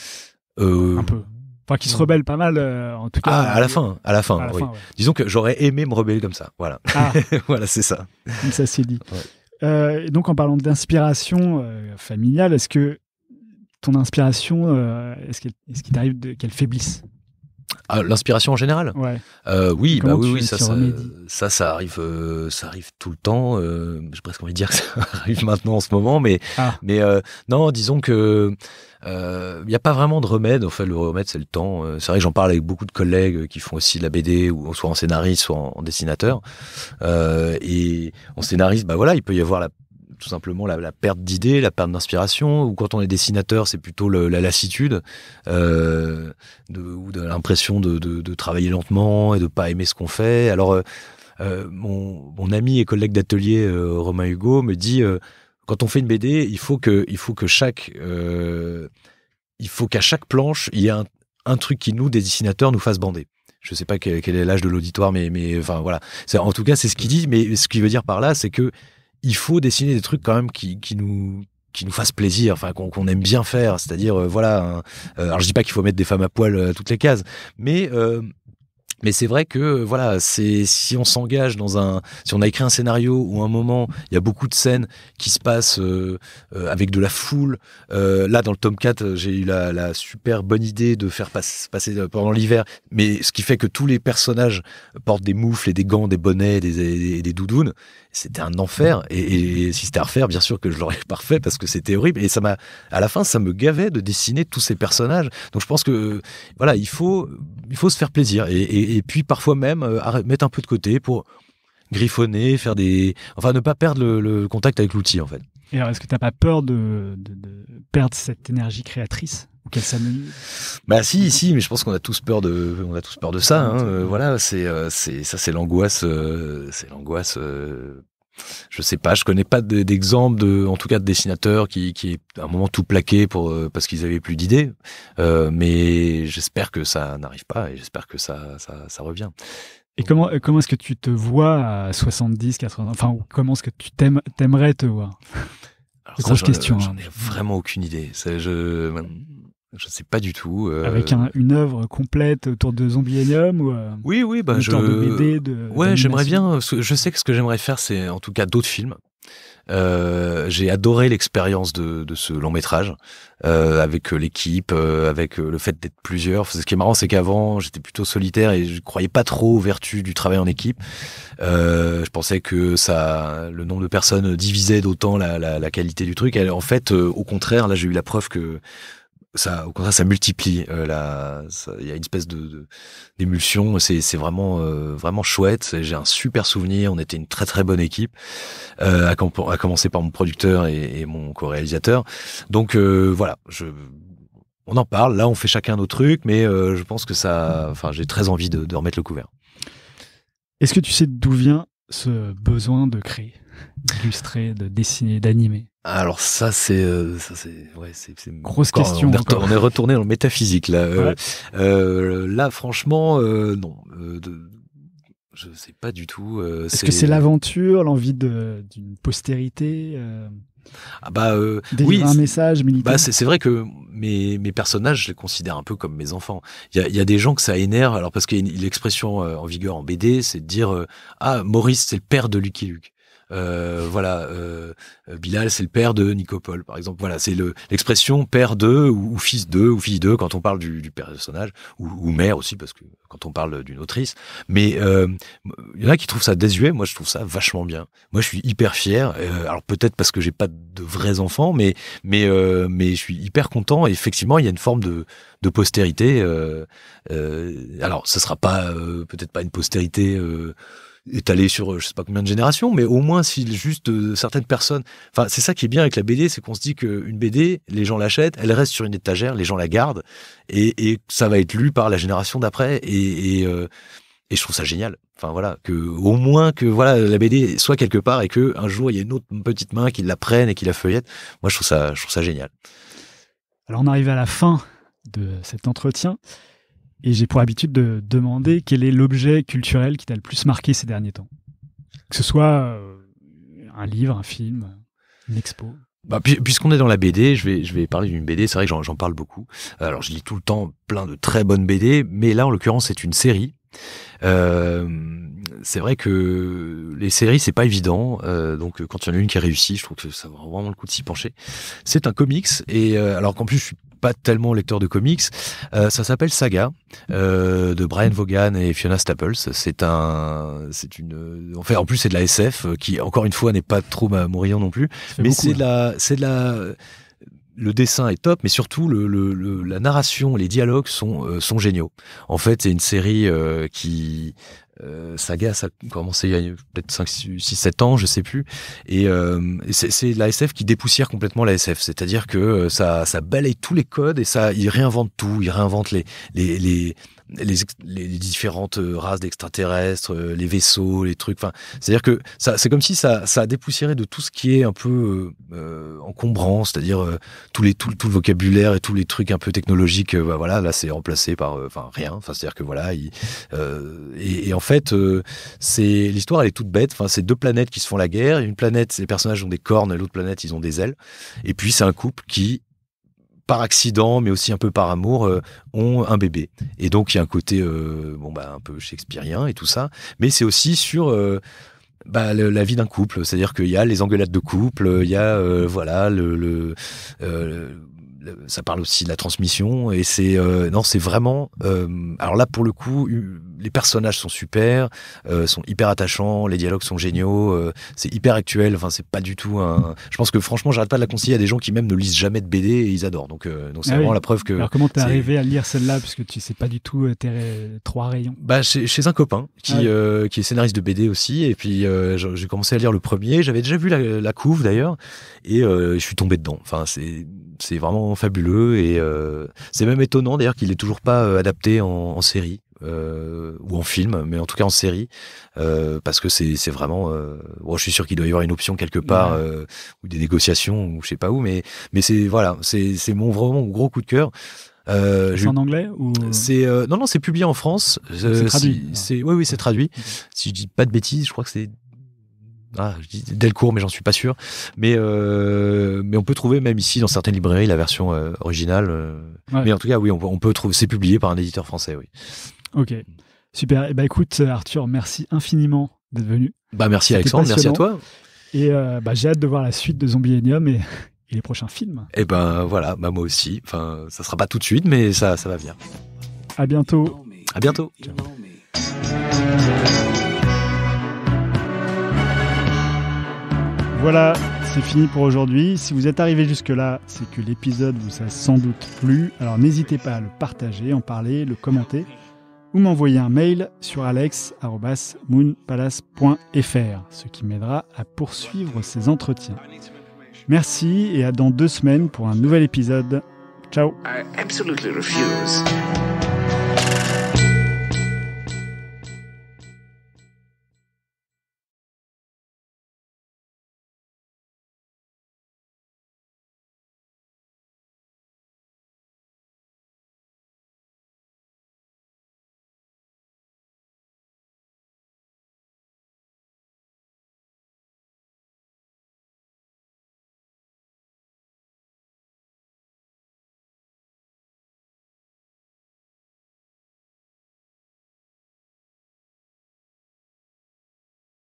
Un peu. Enfin, qui se rebelle pas mal, en tout cas. Ah, à la fin, à la fin, oui. Disons que j'aurais aimé me rebeller comme ça, voilà. Ah. voilà, c'est ça. Comme ça, c'est dit. donc, en parlant d'inspiration familiale, est-ce que ton inspiration, est-ce qu'il t'arrive qu'elle faiblisse ah, l'inspiration en général ouais. euh, oui, bah oui, oui, ça ça, ça, arrive, euh, ça arrive tout le temps. je euh, J'ai presque envie de dire que ça arrive maintenant en ce moment, mais, ah. mais euh, non, disons que il n'y a pas vraiment de remède. En fait, le remède, c'est le temps. C'est vrai que j'en parle avec beaucoup de collègues qui font aussi de la BD, ou soit en scénariste, soit en, dessinateur. et en scénariste, bah voilà, il peut y avoir la tout simplement la, perte d'idées, la perte d'inspiration, ou quand on est dessinateur, c'est plutôt la lassitude, euh, ou de l'impression de, travailler lentement et de pas aimer ce qu'on fait. Alors, euh, euh, mon, ami et collègue d'atelier Romain Hugo me dit, quand on fait une BD, il faut que, il faut que chaque, il faut qu'à chaque planche, il y ait un, truc qui nous, des dessinateurs, nous fasse bander je sais pas quel, est l'âge de l'auditoire, mais, mais enfin voilà. En tout cas, c'est ce qu'il dit, mais ce qu'il veut dire par là, c'est que il faut dessiner des trucs quand même qui, nous qui nous fasse plaisir, enfin qu'on aime bien faire, c'est-à-dire euh, voilà. Euh, alors je dis pas qu'il faut mettre des femmes à poil euh, toutes les cases, mais mais c'est vrai que euh, voilà, c'est si on s'engage dans un, si on a écrit un scénario où un moment il y a beaucoup de scènes qui se passent euh, euh, avec de la foule. là, dans le tome 4, j'ai eu la, la, super bonne idée de faire passer pendant l'hiver, mais ce qui fait que tous les personnages portent des moufles et des gants, des bonnets, des, des, doudounes. C'était un enfer. Et, si c'était à refaire, bien sûr que je l'aurais parfait parce que c'était horrible. Et ça m'a, à la fin, ça me gavait de dessiner tous ces personnages. Donc je pense que voilà, il faut, il faut se faire plaisir et et, puis parfois même euh, mettre un peu de côté pour griffonner, faire des, enfin ne pas perdre le, contact avec l'outil en fait. Et est-ce que tu n'as pas peur de, perdre cette énergie créatrice ou qu'elle s'amenuise Bah si, si, mais je pense qu'on a tous peur de, on a tous peur de ça. Hein. Euh, voilà, euh, c'est, ça, c'est l'angoisse, c'est l'angoisse je sais pas, je connais pas d'exemple de, en tout cas de dessinateurs qui, est à un moment tout plaqué pour euh, parce qu'ils avaient plus d'idées. Euh, mais j'espère que ça n'arrive pas et j'espère que ça, ça, revient. Et comment, euh, comment est-ce que tu te vois à 70, 80, enfin, comment est-ce que tu t'aimerais te voir Grosse question. Hein. J'en ai vraiment aucune idée. Je, je ne sais pas du tout. Euh, avec une œuvre complète autour de Zombienium ou euh, Oui, oui, bah, je... de BD, ouais, j'aimerais bien. Je sais que ce que j'aimerais faire, c'est en tout cas d'autres films. Euh, j'ai adoré l'expérience de, ce long métrage avec l'équipe, avec le fait d'être plusieurs. ce qui est marrant, c'est qu'avant, j'étais plutôt solitaire et je croyais pas trop aux vertus du travail en équipe. je pensais que ça, le nombre de personnes divisait d'autant la, la, qualité du truc. en fait, au contraire, là, j'ai eu la preuve que ça, au contraire, ça multiplie. Euh, il y a une espèce de d'émulsion. C'est c'est vraiment euh, vraiment chouette. J'ai un super souvenir. On était une très très bonne équipe, euh, à, à, commencer par mon producteur et, et mon co-réalisateur. Donc euh, voilà, je on en parle. Là, on fait chacun nos trucs, mais je pense que ça. Enfin, j'ai très envie de, de remettre le couvert. Est-ce que tu sais d'où vient ce besoin de créer, d'illustrer, de dessiner, d'animer ah, alors ça c'est euh, ça c'est ouais c'est grosse question. On est, retourné, dans le métaphysique là. Euh, euh, là franchement non, je sais pas du tout. Est-ce que c'est l'aventure, l'envie d'une postérité ah bah un message militaire. Bah, c'est vrai que mes, mes personnages, je les considère un peu comme mes enfants. Il y a, des gens que ça énerve, alors parce qu'il y a l'expression en vigueur en BD, c'est de dire ah Maurice c'est le père de Lucky Luke. Euh, voilà, euh, euh, Bilal, c'est le père de Nicopole, par exemple. Voilà, c'est l'expression père de ou, fils de ou fille de quand on parle du, du personnage ou, mère aussi parce que quand on parle d'une autrice. Mais il y en a qui trouvent ça désuet. Moi, je trouve ça vachement bien. Moi, je suis hyper fier. alors peut-être parce que j'ai pas de vrais enfants, mais mais mais je suis hyper content. effectivement, il y a une forme de, postérité. Euh, alors, ce sera pas peut-être pas une postérité allé sur euh, je sais pas combien de générations, mais au moins si juste euh, certaines personnes. Enfin, c'est ça qui est bien avec la BD, c'est qu'on se dit qu'une BD, les gens l'achètent, elle reste sur une étagère, les gens la gardent, et, et ça va être lu par la génération d'après, et, et, euh, je trouve ça génial. Enfin voilà, que au moins que voilà la BD soit quelque part et que un jour il y ait une autre petite main qui la prenne et qui la feuillette. Moi, je trouve ça, je trouve ça génial. Alors on arrive à la fin de cet entretien. Et j'ai pour habitude de demander quel est l'objet culturel qui t'a le plus marqué ces derniers temps. Que ce soit euh, un livre, un film, une expo. Bah, puisqu'on est dans la BD, je vais, je vais parler d'une BD, c'est vrai que j'en parle beaucoup. Alors je lis tout le temps plein de très bonnes BD, mais là en l'occurrence c'est une série. Euh, c'est vrai que les séries, c'est pas évident. Euh, donc, quand il y en a une qui réussi, je trouve que ça vaut vraiment le coup de s'y pencher. C'est un comics. Et alors qu'en plus, je suis pas tellement lecteur de comics. Euh, ça s'appelle Saga euh, de Brian Vaughan et Fiona Staples. C'est un, c'est une, euh, en en plus c'est de la SF qui, encore une fois, n'est pas trop à mourir non plus. Mais c'est de hein. la, c'est de la le dessin est top, mais surtout le, le, la narration, les dialogues sont, sont géniaux. En fait, c'est une série qui euh, saga, ça a commencé il y a peut-être 5, 6, 7 ans, je sais plus. Et euh, c'est la SF qui dépoussière complètement la SF. C'est-à-dire que euh, ça, ça balaye tous les codes et ça, il réinvente tout. Il réinvente les, les, les, les, différentes euh, races d'extraterrestres, euh, les vaisseaux, les trucs. Enfin, c'est-à-dire que ça, c'est comme si ça, ça a de tout ce qui est un peu euh, encombrant, c'est-à-dire tous les tout, tout, le vocabulaire et tous les trucs un peu technologiques. Bah, voilà, là c'est remplacé par enfin rien. Enfin, c'est-à-dire que voilà, et, et, en fait, c'est l'histoire elle est toute bête. Enfin, c'est deux planètes qui se font la guerre. Une planète, les personnages ont des cornes, l'autre planète ils ont des ailes. Et puis c'est un couple qui par accident, mais aussi un peu par amour, euh, ont un bébé. Et donc, il y a un côté euh, bon, bah, un peu shakespearien et tout ça. Mais c'est aussi sur euh, bah, la vie d'un couple. C'est-à-dire qu'il y a les engueulades de couple, il y a, voilà, le. le, le ça parle aussi de la transmission et c'est non c'est vraiment alors là pour le coup les personnages sont super, euh, sont hyper attachants, les dialogues sont géniaux, euh, c'est hyper actuel. Enfin, c'est pas du tout un. Je pense que franchement, j'arrête pas de la conseiller à des gens qui même ne lisent jamais de BD et ils adorent. Donc, euh, donc c'est ah vraiment la preuve que. Alors comment t'es arrivé à lire celle-là puisque tu sais pas du tout tes trois rayons. Bah chez, un copain qui ah qui est scénariste de BD aussi et puis j'ai commencé à lire le premier. J'avais déjà vu la, la couve d'ailleurs et je suis tombé dedans. Enfin, c'est c'est vraiment fabuleux et c'est même étonnant d'ailleurs qu'il est toujours pas adapté en série euh, ou en film, mais en tout cas en série, euh, parce que c'est vraiment. Euh, bon, je suis sûr qu'il doit y avoir une option quelque part euh, ou des négociations ou je sais pas où, mais mais c'est voilà, c'est mon vraiment gros coup de cœur. Euh, c'est en anglais ou C'est euh, non non, c'est publié en France. c'est euh, traduit. C'est oui oui, c'est traduit. Ah. Si je dis pas de bêtises, je crois que c'est ah, je dis Delcourt, mais j'en suis pas sûr. Mais euh, mais on peut trouver même ici dans certaines librairies la version originale. Mais en tout cas, oui, on, on peut trouver. C'est publié par un éditeur français, oui. Ok, mm. super. Et eh bah ben, écoute, Arthur, merci infiniment d'être venu. Bah merci Alexandre, merci à toi. Et euh, bah, j'ai hâte de voir la suite de Zombie et, et les prochains films. Et eh ben voilà, bah, moi aussi. Enfin, ça sera pas tout de suite, mais ça, ça va venir. À bientôt. À bientôt. Voilà, c'est fini pour aujourd'hui. Si vous êtes arrivé jusque-là, c'est que l'épisode vous a sans doute plu. Alors n'hésitez pas à le partager, en parler, le commenter ou m'envoyer un mail sur alex.moonpalace.fr, ce qui m'aidera à poursuivre ces entretiens. Merci et à dans deux semaines pour un nouvel épisode. Ciao